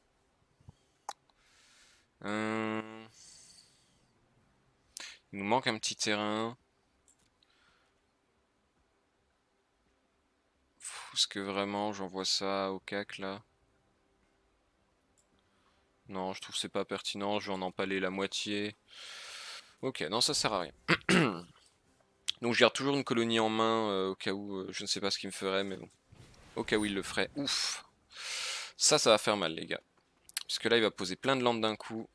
Hum. Il nous manque un petit terrain. Est-ce que vraiment j'envoie ça au cac là non, je trouve c'est pas pertinent, je vais en empaler la moitié. Ok, non, ça sert à rien. Donc je toujours une colonie en main euh, au cas où, euh, je ne sais pas ce qu'il me ferait, mais bon. Au cas où il le ferait. Ouf Ça, ça va faire mal, les gars. Parce que là, il va poser plein de lampes d'un coup.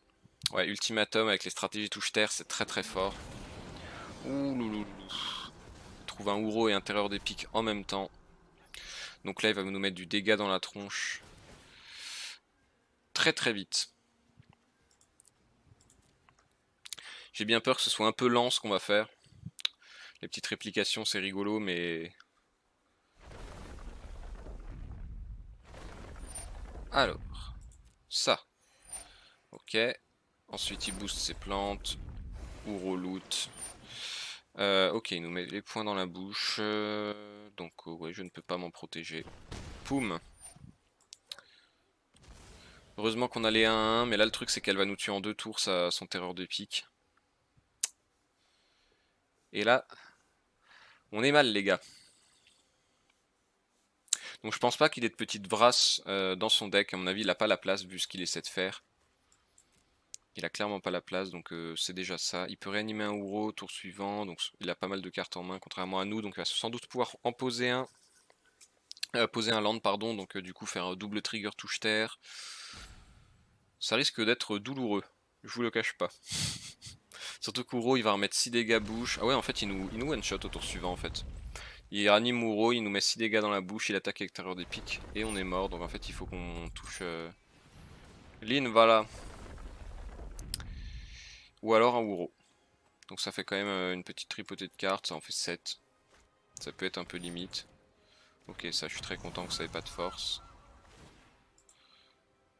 Ouais, ultimatum avec les stratégies touche-terre, c'est très très fort. Ouh, loulou. Trouve un Ouro et un Terreur des en même temps. Donc là, il va nous mettre du dégât dans la tronche très très vite. J'ai bien peur que ce soit un peu lent ce qu'on va faire. Les petites réplications, c'est rigolo, mais... Alors, ça. Ok. Ensuite, il booste ses plantes. Ou reloot. Euh, ok, il nous met les points dans la bouche. Euh, donc, euh, oui je ne peux pas m'en protéger. Poum Heureusement qu'on a les 1-1, mais là le truc c'est qu'elle va nous tuer en deux tours sa son terreur de pique. Et là, on est mal les gars. Donc je pense pas qu'il ait de petites brasses euh, dans son deck. À mon avis, il a pas la place vu ce qu'il essaie de faire. Il a clairement pas la place, donc euh, c'est déjà ça. Il peut réanimer un Ouro tour suivant, donc il a pas mal de cartes en main, contrairement à nous, donc il va sans doute pouvoir en poser un. Euh, poser un land, pardon, donc du coup faire un double trigger touche terre ça risque d'être douloureux. Je vous le cache pas. Surtout qu'Uro il va remettre 6 dégâts bouche. Ah ouais, en fait, il nous, nous one-shot au tour suivant en fait. Il ranime Uro, il nous met 6 dégâts dans la bouche, il attaque à l'extérieur des pics et on est mort. Donc en fait, il faut qu'on touche euh... voilà. Ou alors un Uro. Donc ça fait quand même euh, une petite tripotée de cartes, ça en fait 7. Ça peut être un peu limite. Ok, ça je suis très content que ça ait pas de force.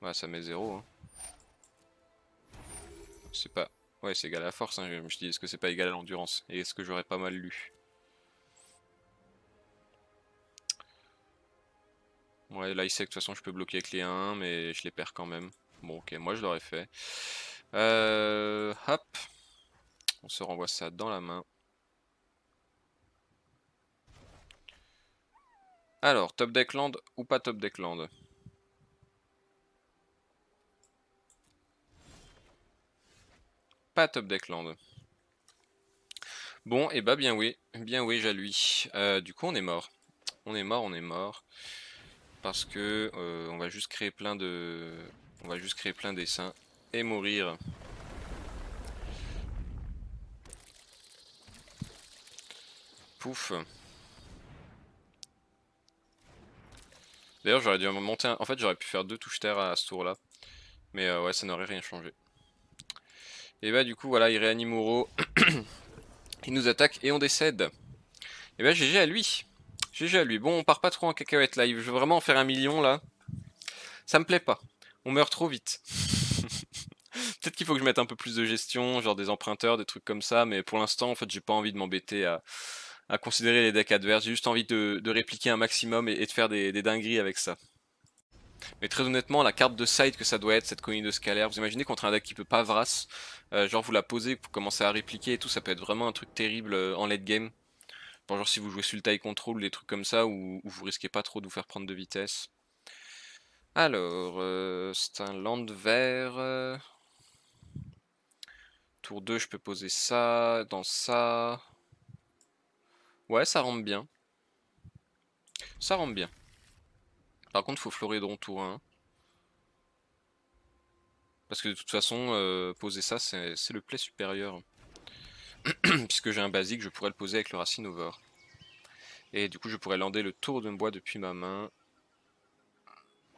Ouais, bah, ça met 0. Hein c'est pas... Ouais, c'est égal à la force, hein, je me dis, est-ce que c'est pas égal à l'endurance Et est-ce que j'aurais pas mal lu Ouais, là, que de toute façon, je peux bloquer avec les 1, mais je les perds quand même. Bon, ok, moi je l'aurais fait. Euh, hop. On se renvoie ça dans la main. Alors, top deck land ou pas top deck land pas top deck land. Bon, et eh bah ben, bien oui, bien oui, j'ai euh, du coup, on est mort. On est mort, on est mort. Parce que euh, on va juste créer plein de... On va juste créer plein de dessins et mourir. Pouf. D'ailleurs, j'aurais dû monter un... En fait, j'aurais pu faire deux touches terre à ce tour-là. Mais euh, ouais, ça n'aurait rien changé. Et bah du coup voilà, il réanime Moro. il nous attaque et on décède. Et bah GG à lui. GG à lui. Bon, on part pas trop en cacahuète là. Je veux vraiment en faire un million là. Ça me plaît pas. On meurt trop vite. Peut-être qu'il faut que je mette un peu plus de gestion, genre des emprunteurs, des trucs comme ça. Mais pour l'instant, en fait, j'ai pas envie de m'embêter à, considérer les decks adverses. J'ai juste envie de, répliquer un maximum et, de faire des, des dingueries avec ça. Mais très honnêtement, la carte de side que ça doit être, cette colonie de scalaire, vous imaginez contre un deck qui peut pas Vras, euh, genre vous la posez, vous commencez à répliquer et tout, ça peut être vraiment un truc terrible euh, en late game. Bon, genre si vous jouez sur le taille contrôle ou des trucs comme ça, où, vous risquez pas trop de vous faire prendre de vitesse. Alors, euh, c'est un land vert. Tour 2, je peux poser ça, dans ça. Ouais, ça rentre bien. Ça rentre bien. Par contre, faut Floridon tour 1. Hein. Parce que de toute façon, euh, poser ça, c'est le play supérieur. Puisque j'ai un basique, je pourrais le poser avec le racine over. Et du coup, je pourrais lander le tour de bois depuis ma main.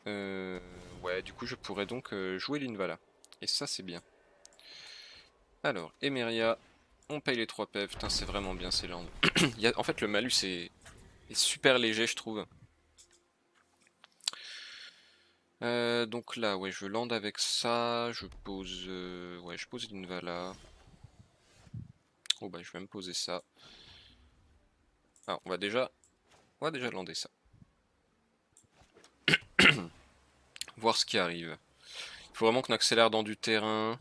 Euh, ouais, du coup, je pourrais donc euh, jouer l'Invala. Et ça, c'est bien. Alors, Emeria, on paye les 3 pèves. Putain, c'est vraiment bien ces landes. en fait, le malus est super léger, je trouve. Euh, donc là, ouais, je lande avec ça. Je pose, euh, ouais, je pose une vala. Oh bah, je vais me poser ça. Alors, ah, on va déjà, on va déjà lander ça. Voir ce qui arrive. Il faut vraiment qu'on accélère dans du terrain.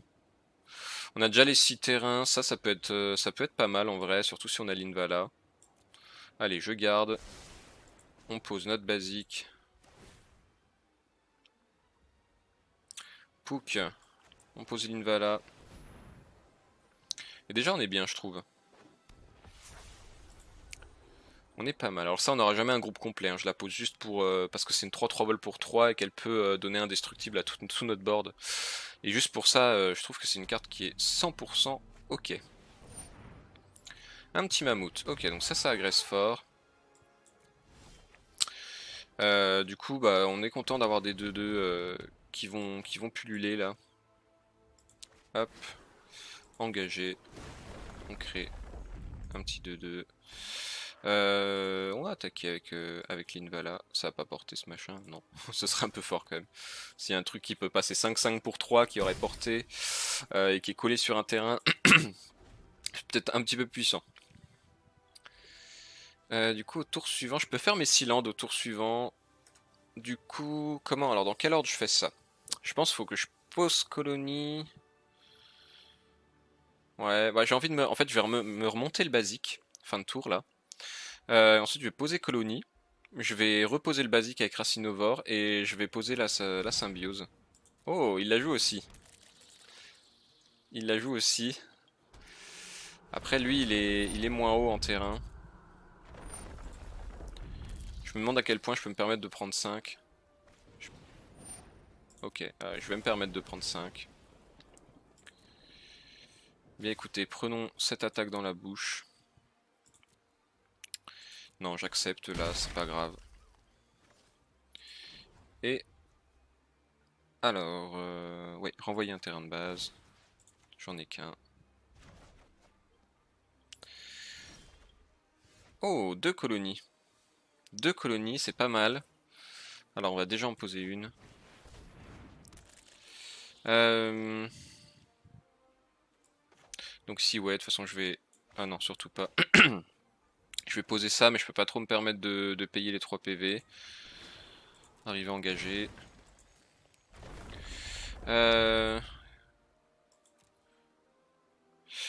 On a déjà les 6 terrains, ça, ça peut être, euh, ça peut être pas mal en vrai, surtout si on a l'Invala. Allez, je garde. On pose notre basique. On pose l'Invala. Et déjà on est bien je trouve. On est pas mal. Alors ça on n'aura jamais un groupe complet. Hein. Je la pose juste pour euh, parce que c'est une 3-3 vol pour 3 et qu'elle peut euh, donner indestructible à tout, notre board. Et juste pour ça euh, je trouve que c'est une carte qui est 100% ok. Un petit mammouth. Ok donc ça ça agresse fort. du coup bah on est content d'avoir des 2-2 qui vont, qui vont pulluler là. Hop. Engagé. On crée un petit 2-2. Euh, on va attaquer avec, euh, avec l'Invala. Ça va pas porter ce machin. Non, ce serait un peu fort quand même. S'il y a un truc qui peut passer 5-5 pour 3, qui aurait porté, euh, et qui est collé sur un terrain, C'est peut-être un petit peu puissant. du coup, au tour suivant, je peux faire mes silandes au tour suivant. Du coup, comment Alors, dans quel ordre je fais ça je pense qu'il faut que je pose colonie. Ouais, bah, j'ai envie de me... En fait, je vais me, remonter le basique. Fin de tour, là. Euh, ensuite, je vais poser colonie. Je vais reposer le basique avec Racinovore. Et je vais poser la, symbiose. Oh, il la joue aussi. Il la joue aussi. Après, lui, il est, il est moins haut en terrain. Je me demande à quel point je peux me permettre de prendre 5. Ok, euh, je vais me permettre de prendre 5. Bien écoutez, prenons cette attaque dans la bouche. Non, j'accepte là, c'est pas grave. Et... Alors, euh, oui, renvoyer un terrain de base. J'en ai qu'un. Oh, deux colonies. Deux colonies, c'est pas mal. Alors on va déjà en poser une. Euh, Donc si, ouais, de toute façon, je vais... Ah non, surtout pas. je vais poser ça, mais je peux pas trop me permettre de, payer les 3 PV. Arriver à Euh...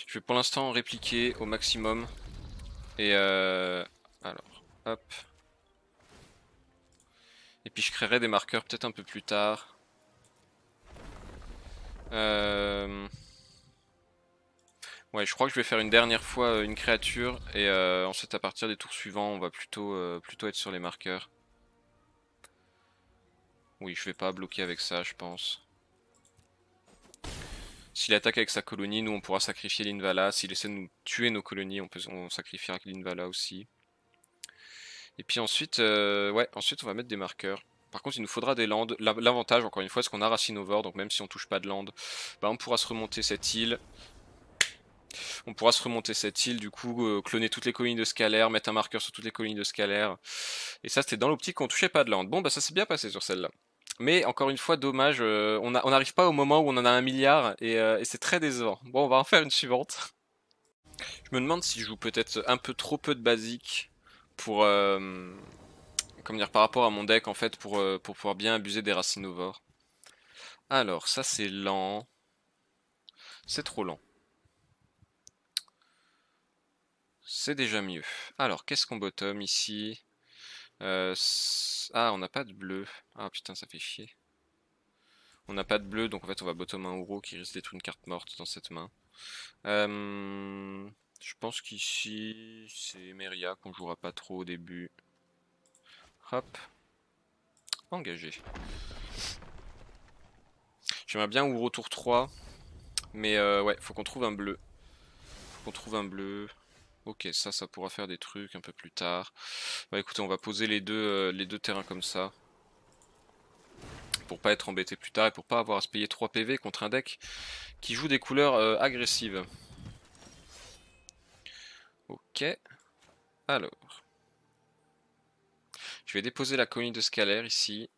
Je vais pour l'instant répliquer au maximum. Et euh... Alors, hop. Et puis je créerai des marqueurs peut-être un peu plus tard. Euh, ouais, je crois que je vais faire une dernière fois euh, une créature. Et euh, ensuite, à partir des tours suivants, on va plutôt, plutôt être sur les marqueurs. Oui, je vais pas bloquer avec ça, je pense. S'il attaque avec sa colonie, nous on pourra sacrifier l'Invala. S'il essaie de nous tuer nos colonies, on peut on sacrifiera l'Invala aussi. Et puis ensuite, ouais, ensuite on va mettre des marqueurs. Par contre, il nous faudra des landes. L'avantage, encore une fois, c'est qu'on a Racine Over, donc même si on touche pas de landes, bah, on pourra se remonter cette île. On pourra se remonter cette île, du coup, euh, cloner toutes les collines de scalaire, mettre un marqueur sur toutes les collines de scalaire. Et ça, c'était dans l'optique qu'on touchait pas de landes. Bon, bah ça s'est bien passé sur celle-là. Mais encore une fois, dommage, euh, on n'arrive pas au moment où on en a un milliard, euh, et, c'est très décevant. Bon, on va en faire une suivante. Je me demande si je joue peut-être un peu trop peu de basique pour comme dire, par rapport à mon deck en fait pour, euh, pour pouvoir bien abuser des racinovores. Alors, ça c'est lent. C'est trop lent. C'est déjà mieux. Alors, qu'est-ce qu'on bottom ici euh, Ah, on n'a pas de bleu. Ah putain, ça fait chier. On n'a pas de bleu, donc en fait on va bottom un euro qui risque d'être une carte morte dans cette main. Euh, je pense qu'ici, c'est Meria qu'on jouera pas trop au début. Hop. Engagé. J'aimerais bien ou retour 3. Mais euh, ouais, faut qu'on trouve un bleu. Faut qu'on trouve un bleu. Ok, ça, ça pourra faire des trucs un peu plus tard. Bah écoutez, on va poser les deux, euh, les deux terrains comme ça. Pour pas être embêté plus tard et pour pas avoir à se payer 3 PV contre un deck qui joue des couleurs euh, agressives. Ok. Alors. Je vais déposer la colonie de scalaire ici.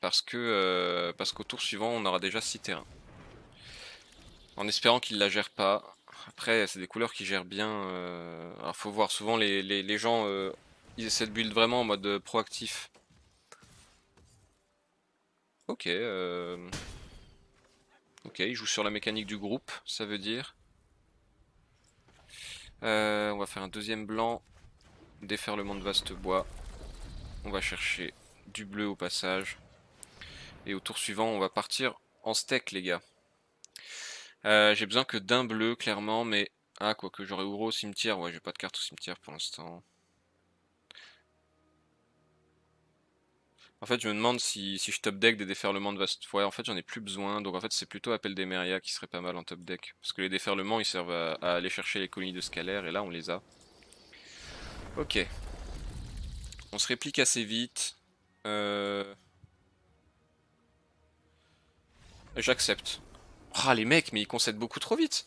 Parce que euh, parce qu'au tour suivant, on aura déjà 6 terrains. En espérant qu'il la gère pas. Après, c'est des couleurs qui gèrent bien. Euh... Alors, faut voir. Souvent, les, gens, euh, essaient de build vraiment en mode euh, proactif. Ok. Ok, il joue sur la mécanique du groupe, ça veut dire. on va faire un deuxième blanc. Déferlement de vaste bois. On va chercher du bleu au passage. Et au tour suivant, on va partir en steak, les gars. Euh, j'ai besoin que d'un bleu, clairement, mais... Ah, quoique j'aurais Ouro au cimetière. Ouais, j'ai pas de carte au cimetière pour l'instant. En fait, je me demande si, je top deck des déferlements de vaste... Ouais, en fait, j'en ai plus besoin. Donc, en fait, c'est plutôt Appel des Meria qui serait pas mal en top deck. Parce que les déferlements, ils servent à, aller chercher les colonies de Scalaire. Et là, on les a. Ok. On se réplique assez vite. Euh, j'accepte. Ah, les mecs, mais ils concèdent beaucoup trop vite.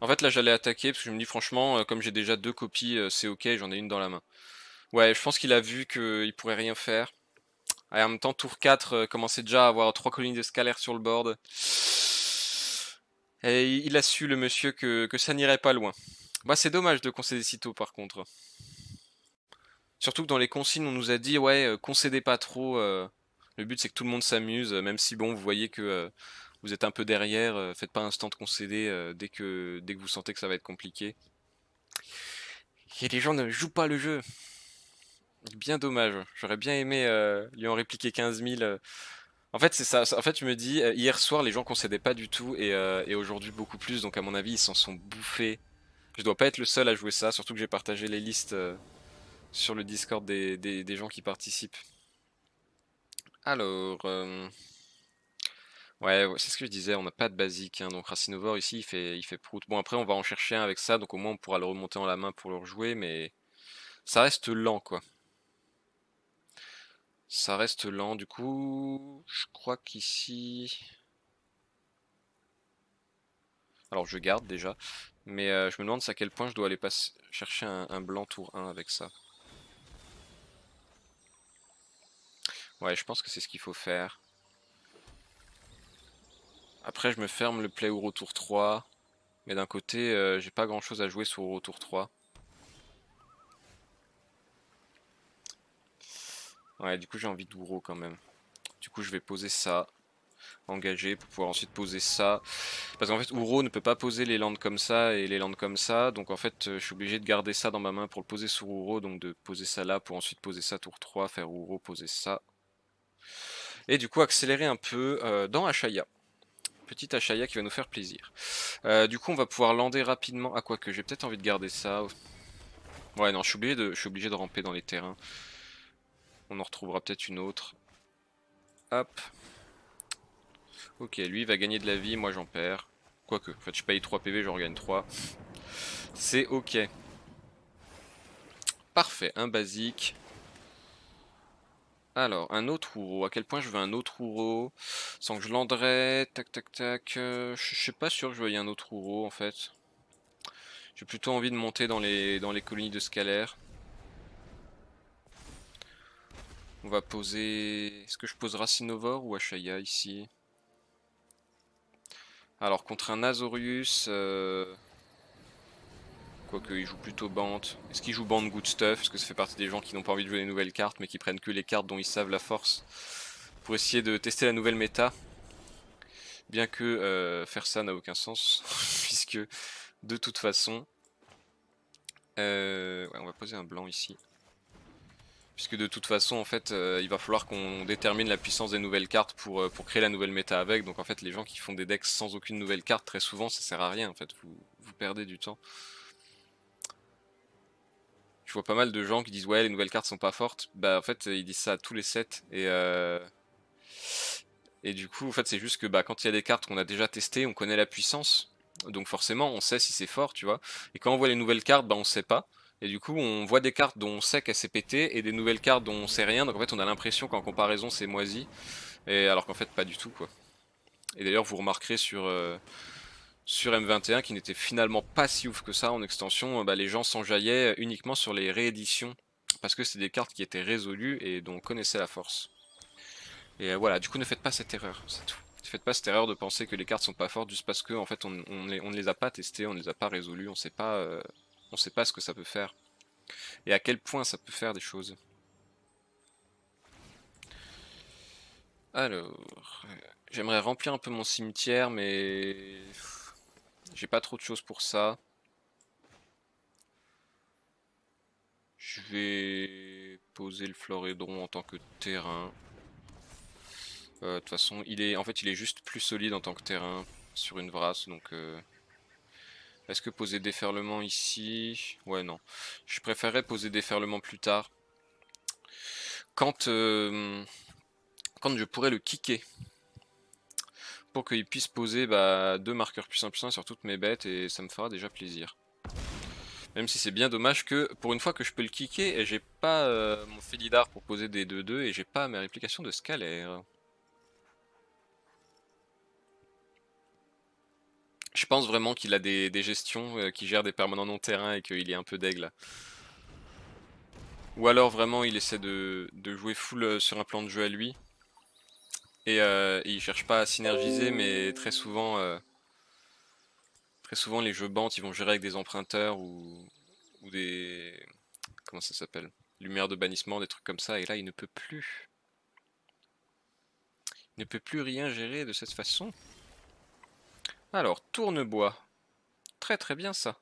En fait, là, j'allais attaquer parce que je me dis, franchement, euh, comme j'ai déjà deux copies, euh, c'est ok, j'en ai une dans la main. Ouais, je pense qu'il a vu qu'il pourrait rien faire. Et en même temps, tour 4 commençait déjà à avoir trois collines de scalaire sur le board. Et il a su, le monsieur, que, ça n'irait pas loin. Bah, c'est dommage de concéder si tôt, par contre. Surtout que dans les consignes, on nous a dit, ouais, euh, concédez pas trop. Euh, le but, c'est que tout le monde s'amuse, euh, même si, bon, vous voyez que vous êtes un peu derrière. faites pas instant de concéder dès, que, dès que vous sentez que ça va être compliqué. Et les gens ne jouent pas le jeu. Bien dommage. J'aurais bien aimé lui en répliquer 15 000. En fait, c'est ça. En fait, je me dis, hier soir, les gens concédaient pas du tout et, et aujourd'hui beaucoup plus. Donc, à mon avis, ils s'en sont bouffés. Je dois pas être le seul à jouer ça, surtout que j'ai partagé les listes sur le Discord des, gens qui participent. Alors, euh, ouais, c'est ce que je disais, on n'a pas de basique, hein. donc Racinovore ici, il fait, il fait prout. Bon, après, on va en chercher un avec ça, donc au moins on pourra le remonter en la main pour le rejouer, mais ça reste lent, quoi. Ça reste lent, du coup, je crois qu'ici... Alors je garde déjà, mais euh, je me demande à quel point je dois aller chercher un blanc tour 1 avec ça. Ouais, je pense que c'est ce qu'il faut faire. Après, je me ferme le play au tour 3. Mais d'un côté, euh, j'ai pas grand chose à jouer sur retour tour 3. Ouais, du coup, j'ai envie d'Ouro quand même. Du coup, je vais poser ça. Engager pour pouvoir ensuite poser ça. Parce qu'en fait, Ouro ne peut pas poser les landes comme ça et les landes comme ça. Donc en fait, euh, je suis obligé de garder ça dans ma main pour le poser sur Ouro. Donc de poser ça là pour ensuite poser ça tour 3, faire Ouro, poser ça et du coup accélérer un peu euh, dans Ashaya. Petite Ashaya qui va nous faire plaisir. Euh, du coup on va pouvoir lander rapidement. Ah quoi que j'ai peut-être envie de garder ça. Ouais non je suis obligé de, ramper dans les terrains. On en retrouvera peut-être une autre. Hop. Ok lui il va gagner de la vie, moi j'en perds. Quoique, en fait je paye 3 PV, j'en gagne 3. C'est ok. Parfait, un basique. Alors, un autre Ouro. À quel point je veux un autre Ouro Sans que je l'endrais. Tac, tac, tac. Euh, je suis pas sûr que je veuille un autre Ouro, en fait. J'ai plutôt envie de monter dans les, dans les colonies de scalaire. On va poser... Est-ce que je pose Racinovor ou Ashaya ici Alors, contre un Azorius... Euh, quoique il joue plutôt band. Est-ce qu'ils joue bande good stuff Est-ce que ça fait partie des gens qui n'ont pas envie de jouer les nouvelles cartes, mais qui prennent que les cartes dont ils savent la force pour essayer de tester la nouvelle méta. Bien que euh, faire ça n'a aucun sens, puisque de toute façon... Euh, on va poser un blanc ici. Puisque de toute façon, en fait, euh, il va falloir qu'on détermine la puissance des nouvelles cartes pour, pour créer la nouvelle méta avec. Donc en fait, les gens qui font des decks sans aucune nouvelle carte, très souvent, ça sert à rien, en fait. Vous, vous perdez du temps pas mal de gens qui disent ouais les nouvelles cartes sont pas fortes. Bah en fait ils disent ça à tous les sets et euh, et du coup en fait c'est juste que bah quand il y a des cartes qu'on a déjà testé on connaît la puissance. Donc forcément on sait si c'est fort, tu vois. Et quand on voit les nouvelles cartes, bah on sait pas. Et du coup, on voit des cartes dont on sait qu'elles s'est pété et des nouvelles cartes dont on sait rien. Donc en fait, on a l'impression qu'en comparaison, c'est moisi. Et alors qu'en fait, pas du tout, quoi. Et d'ailleurs, vous remarquerez sur, euh, sur M21 qui n'était finalement pas si ouf que ça en extension, euh, bah, les gens s'enjaillaient euh, uniquement sur les rééditions parce que c'est des cartes qui étaient résolues et dont on connaissait la force. Et euh, voilà, du coup ne faites pas cette erreur, c'est tout. Ne faites pas cette erreur de penser que les cartes sont pas fortes juste parce que en fait on, ne les a pas testées, on ne les a pas résolues, on sait pas, on sait pas ce que ça peut faire et à quel point ça peut faire des choses. Alors, j'aimerais remplir un peu mon cimetière, mais j'ai pas trop de choses pour ça. Je vais poser le florédron en tant que terrain. Euh, de toute façon, il est, en fait, il est juste plus solide en tant que terrain sur une brasse, donc... Euh, est-ce que poser déferlement ici Ouais, non. Je préférerais poser déferlement plus tard. Quand, euh, quand je pourrais le kicker pour qu'il puisse poser bah, deux marqueurs plus 1 sur toutes mes bêtes et ça me fera déjà plaisir. Même si c'est bien dommage que, pour une fois que je peux le kicker, et j'ai pas euh, mon Felidar pour poser des 2-2 et j'ai pas ma réplication de scalaire. Je pense vraiment qu'il a des, gestions, qui euh, qu'il gère des permanents non-terrain et qu'il est un peu d'aigle. Ou alors vraiment il essaie de jouer full euh, sur un plan de jeu à lui. Et, euh, ne ils cherchent pas à synergiser, mais très souvent, euh, très souvent les jeux bantes, ils vont gérer avec des emprunteurs ou, des comment ça s'appelle, lumière de bannissement, des trucs comme ça. Et là, il ne peut plus, il ne peut plus rien gérer de cette façon. Alors tournebois, très très bien ça.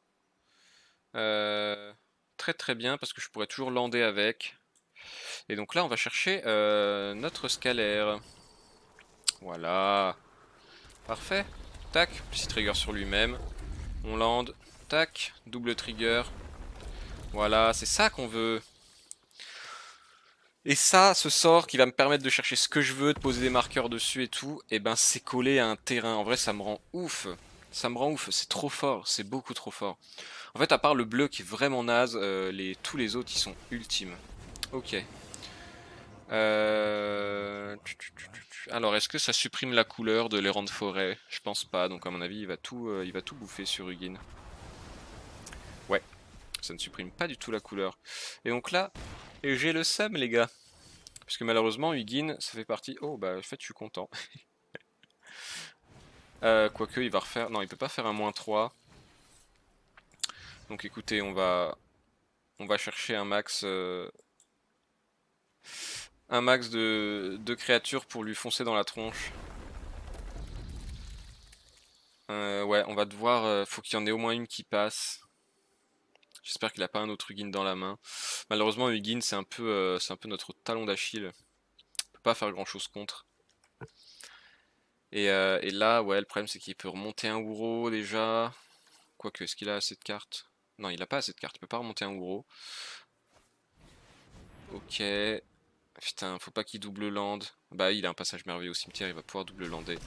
Euh, très très bien parce que je pourrais toujours lander avec. Et donc là, on va chercher euh, notre scalaire. Voilà. Parfait. Tac, petit trigger sur lui-même. On lande. Tac, double trigger. Voilà, c'est ça qu'on veut. Et ça, ce sort qui va me permettre de chercher ce que je veux, de poser des marqueurs dessus et tout, et eh ben c'est collé à un terrain. En vrai, ça me rend ouf. Ça me rend ouf, c'est trop fort, c'est beaucoup trop fort. En fait, à part le bleu qui est vraiment naze, euh, tous les autres, ils sont ultimes. Ok. Euh, Alors, est-ce que ça supprime la couleur de l'errant de forêt Je pense pas, donc à mon avis, il va tout, euh, il va tout bouffer sur Ugin. Ouais, ça ne supprime pas du tout la couleur. Et donc là, j'ai le seum, les gars. Puisque malheureusement, Ugin, ça fait partie... Oh, bah, en fait, je suis content. Euh, quoique, il va refaire... Non, il peut pas faire un moins 3. Donc écoutez, on va... On va chercher un max un max de, créatures pour lui foncer dans la tronche. Euh, ouais, on va devoir... Euh, faut qu'il y en ait au moins une qui passe. J'espère qu'il n'a pas un autre Huguin dans la main. Malheureusement, Huguin, c'est un, peu, euh, c'est un peu notre talon d'Achille. On peut pas faire grand-chose contre. Et, là, ouais, le problème, c'est qu'il peut remonter un Ouro, déjà. Quoique, est-ce qu'il a assez de cartes Non, il n'a pas assez de cartes. Il peut pas remonter un Ouro. Ok. Putain, faut pas qu'il double land. Bah, il a un passage merveilleux au cimetière, il va pouvoir double lander.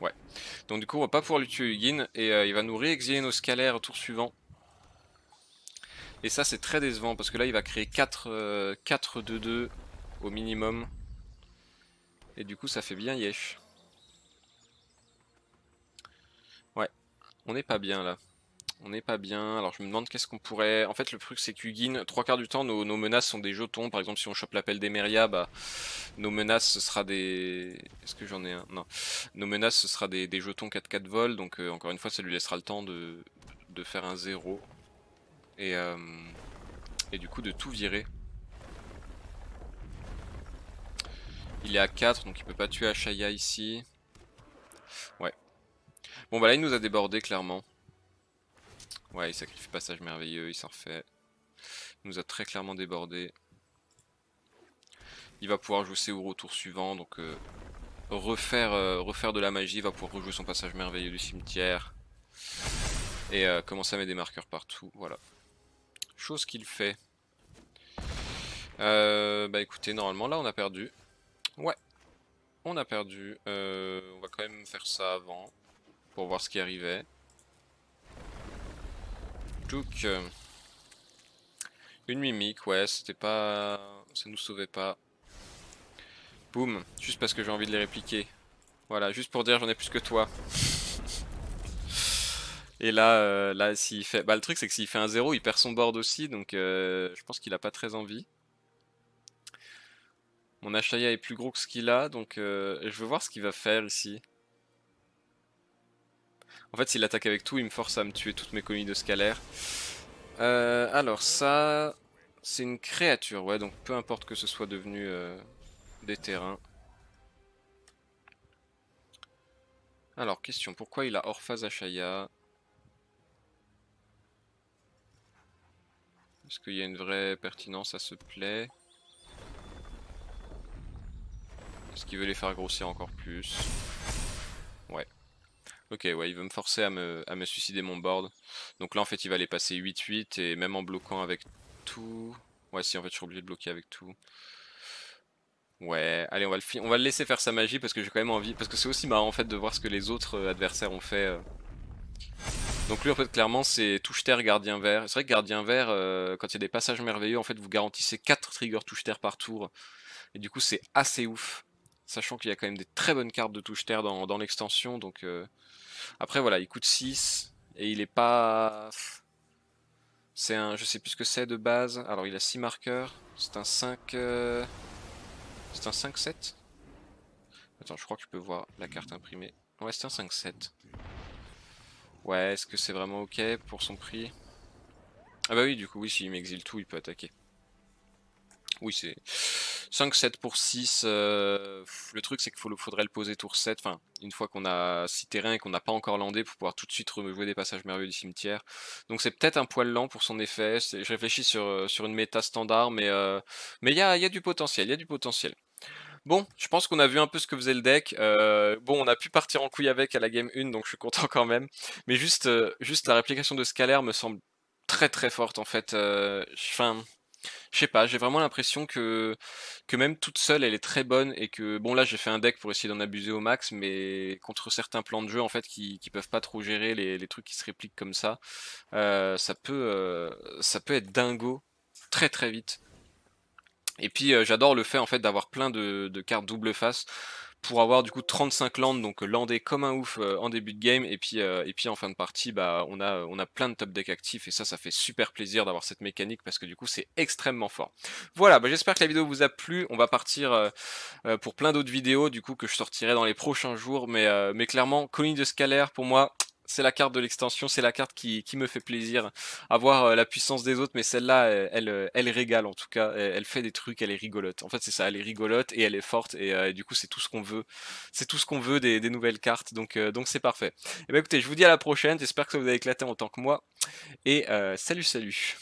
Ouais. Donc du coup, on va pas pouvoir lui tuer Hugin. et euh, il va nous réexiler nos scalaires au tour suivant. Et ça, c'est très décevant, parce que là, il va créer 4-2-2 euh, au minimum. Et du coup, ça fait bien Yesh. Ouais, on n'est pas bien là. On n'est pas bien. Alors je me demande qu'est-ce qu'on pourrait. En fait, le truc c'est qu'Ugin, trois quarts du temps, nos, menaces sont des jetons. Par exemple, si on chope l'appel d'Emeria, bah, nos menaces ce sera des. Est-ce que j'en ai un Non. Nos menaces ce sera des, jetons 4-4 vols. Donc euh, encore une fois, ça lui laissera le temps de, faire un zéro. Et, euh, et du coup de tout virer. Il est à 4 donc il peut pas tuer Ashaya ici. Ouais. Bon bah là il nous a débordé clairement. Ouais, il sacrifie passage merveilleux, il s'en refait. Il nous a très clairement débordé. Il va pouvoir jouer ses au tour suivant, donc euh, refaire, euh, refaire de la magie, il va pouvoir rejouer son passage merveilleux du cimetière. Et euh, commencer à mettre des marqueurs partout, voilà. Chose qu'il fait. bah écoutez, normalement là on a perdu. Ouais, on a perdu. on va quand même faire ça avant, pour voir ce qui arrivait. Une mimique, ouais, c'était pas... Ça nous sauvait pas. Boum, juste parce que j'ai envie de les répliquer. Voilà, juste pour dire j'en ai plus que toi. Et là, euh, là s'il fait... Bah le truc c'est que s'il fait un 0, il perd son board aussi, donc euh, je pense qu'il a pas très envie. Mon achaya est plus gros que ce qu'il a, donc euh, je veux voir ce qu'il va faire ici. En fait, s'il attaque avec tout, il me force à me tuer toutes mes colonies de scalaire. Euh, alors ça, c'est une créature, ouais, donc peu importe que ce soit devenu euh, des terrains. Alors, question, pourquoi il a Orphas Achaya Est-ce qu'il y a une vraie pertinence à ce play Est-ce qu'il veut les faire grossir encore plus Ok, ouais, il veut me forcer à me, suicider mon board. Donc là, en fait, il va aller passer 8-8 et même en bloquant avec tout. Ouais, si, en fait, je suis obligé de bloquer avec tout. Ouais, allez, on va, le on va le laisser faire sa magie parce que j'ai quand même envie. Parce que c'est aussi marrant en fait de voir ce que les autres euh, adversaires ont fait. Euh. Donc lui en fait clairement c'est touche terre gardien vert. C'est vrai que gardien vert euh, quand il y a des passages merveilleux en fait vous garantissez 4 triggers touche terre par tour et du coup c'est assez ouf sachant qu'il y a quand même des très bonnes cartes de touche terre dans, l'extension. Donc euh, après voilà, il coûte 6 et il est pas c'est un je sais plus ce que c'est de base. Alors il a 6 marqueurs, c'est un 5 euh, c'est un 5 7. Attends, je crois que je peux voir la carte imprimée. Ouais, c'est un 5 7. Ouais, est-ce que c'est vraiment OK pour son prix Ah bah oui, du coup oui, s'il m'exile tout, il peut attaquer. Oui, c'est 5, 7 pour 6. Euh, le truc, c'est qu'il faudrait le poser tour 7. Enfin, une fois qu'on a 6 terrains et qu'on n'a pas encore landé pour pouvoir tout de suite rejouer des passages merveilleux du cimetière. Donc c'est peut-être un poil lent pour son effet. Je réfléchis euh, sur, une méta standard, mais euh, il y a, du potentiel. Il y a du potentiel. Bon, je pense qu'on a vu un peu ce que faisait le deck. bon, on a pu partir en couille avec à la game 1, donc je suis content quand même. Mais juste, juste la réplication de Scalaire me semble très très forte en fait. Enfin, je sais pas, j'ai vraiment l'impression que, même toute seule, elle est très bonne et que, bon, là, j'ai fait un deck pour essayer d'en abuser au max, mais contre certains plans de jeu, en fait, qui, peuvent pas trop gérer les, trucs qui se répliquent comme ça, euh, ça, peut, euh, ça peut être dingo très très vite. Et puis, euh, j'adore le fait, en fait, d'avoir plein de, de cartes double face pour avoir du coup 35 landes, donc euh, lander comme un ouf euh, en début de game, et puis, euh, et puis en fin de partie, bah, on, a, on a plein de top decks actifs, et ça, ça fait super plaisir d'avoir cette mécanique, parce que du coup, c'est extrêmement fort. Voilà, bah, j'espère que la vidéo vous a plu, on va partir pour plein d'autres vidéos, du coup, que je sortirai dans les prochains jours, mais, mais clairement, Colline de Scalaire, pour moi, c'est la carte de l'extension, c'est la carte qui, qui, me fait plaisir. Avoir euh, la puissance des autres, mais celle-là, euh, elle, euh, elle, régale en tout cas. Elle, fait des trucs, elle est rigolote. En fait, c'est ça, elle est rigolote et elle est forte. Et, du coup, c'est tout ce qu'on veut. C'est tout ce qu'on veut des, nouvelles cartes. Donc, donc c'est parfait. Et eh ben écoutez, je vous dis à la prochaine. J'espère que ça vous a éclaté en tant que moi. Et salut, salut.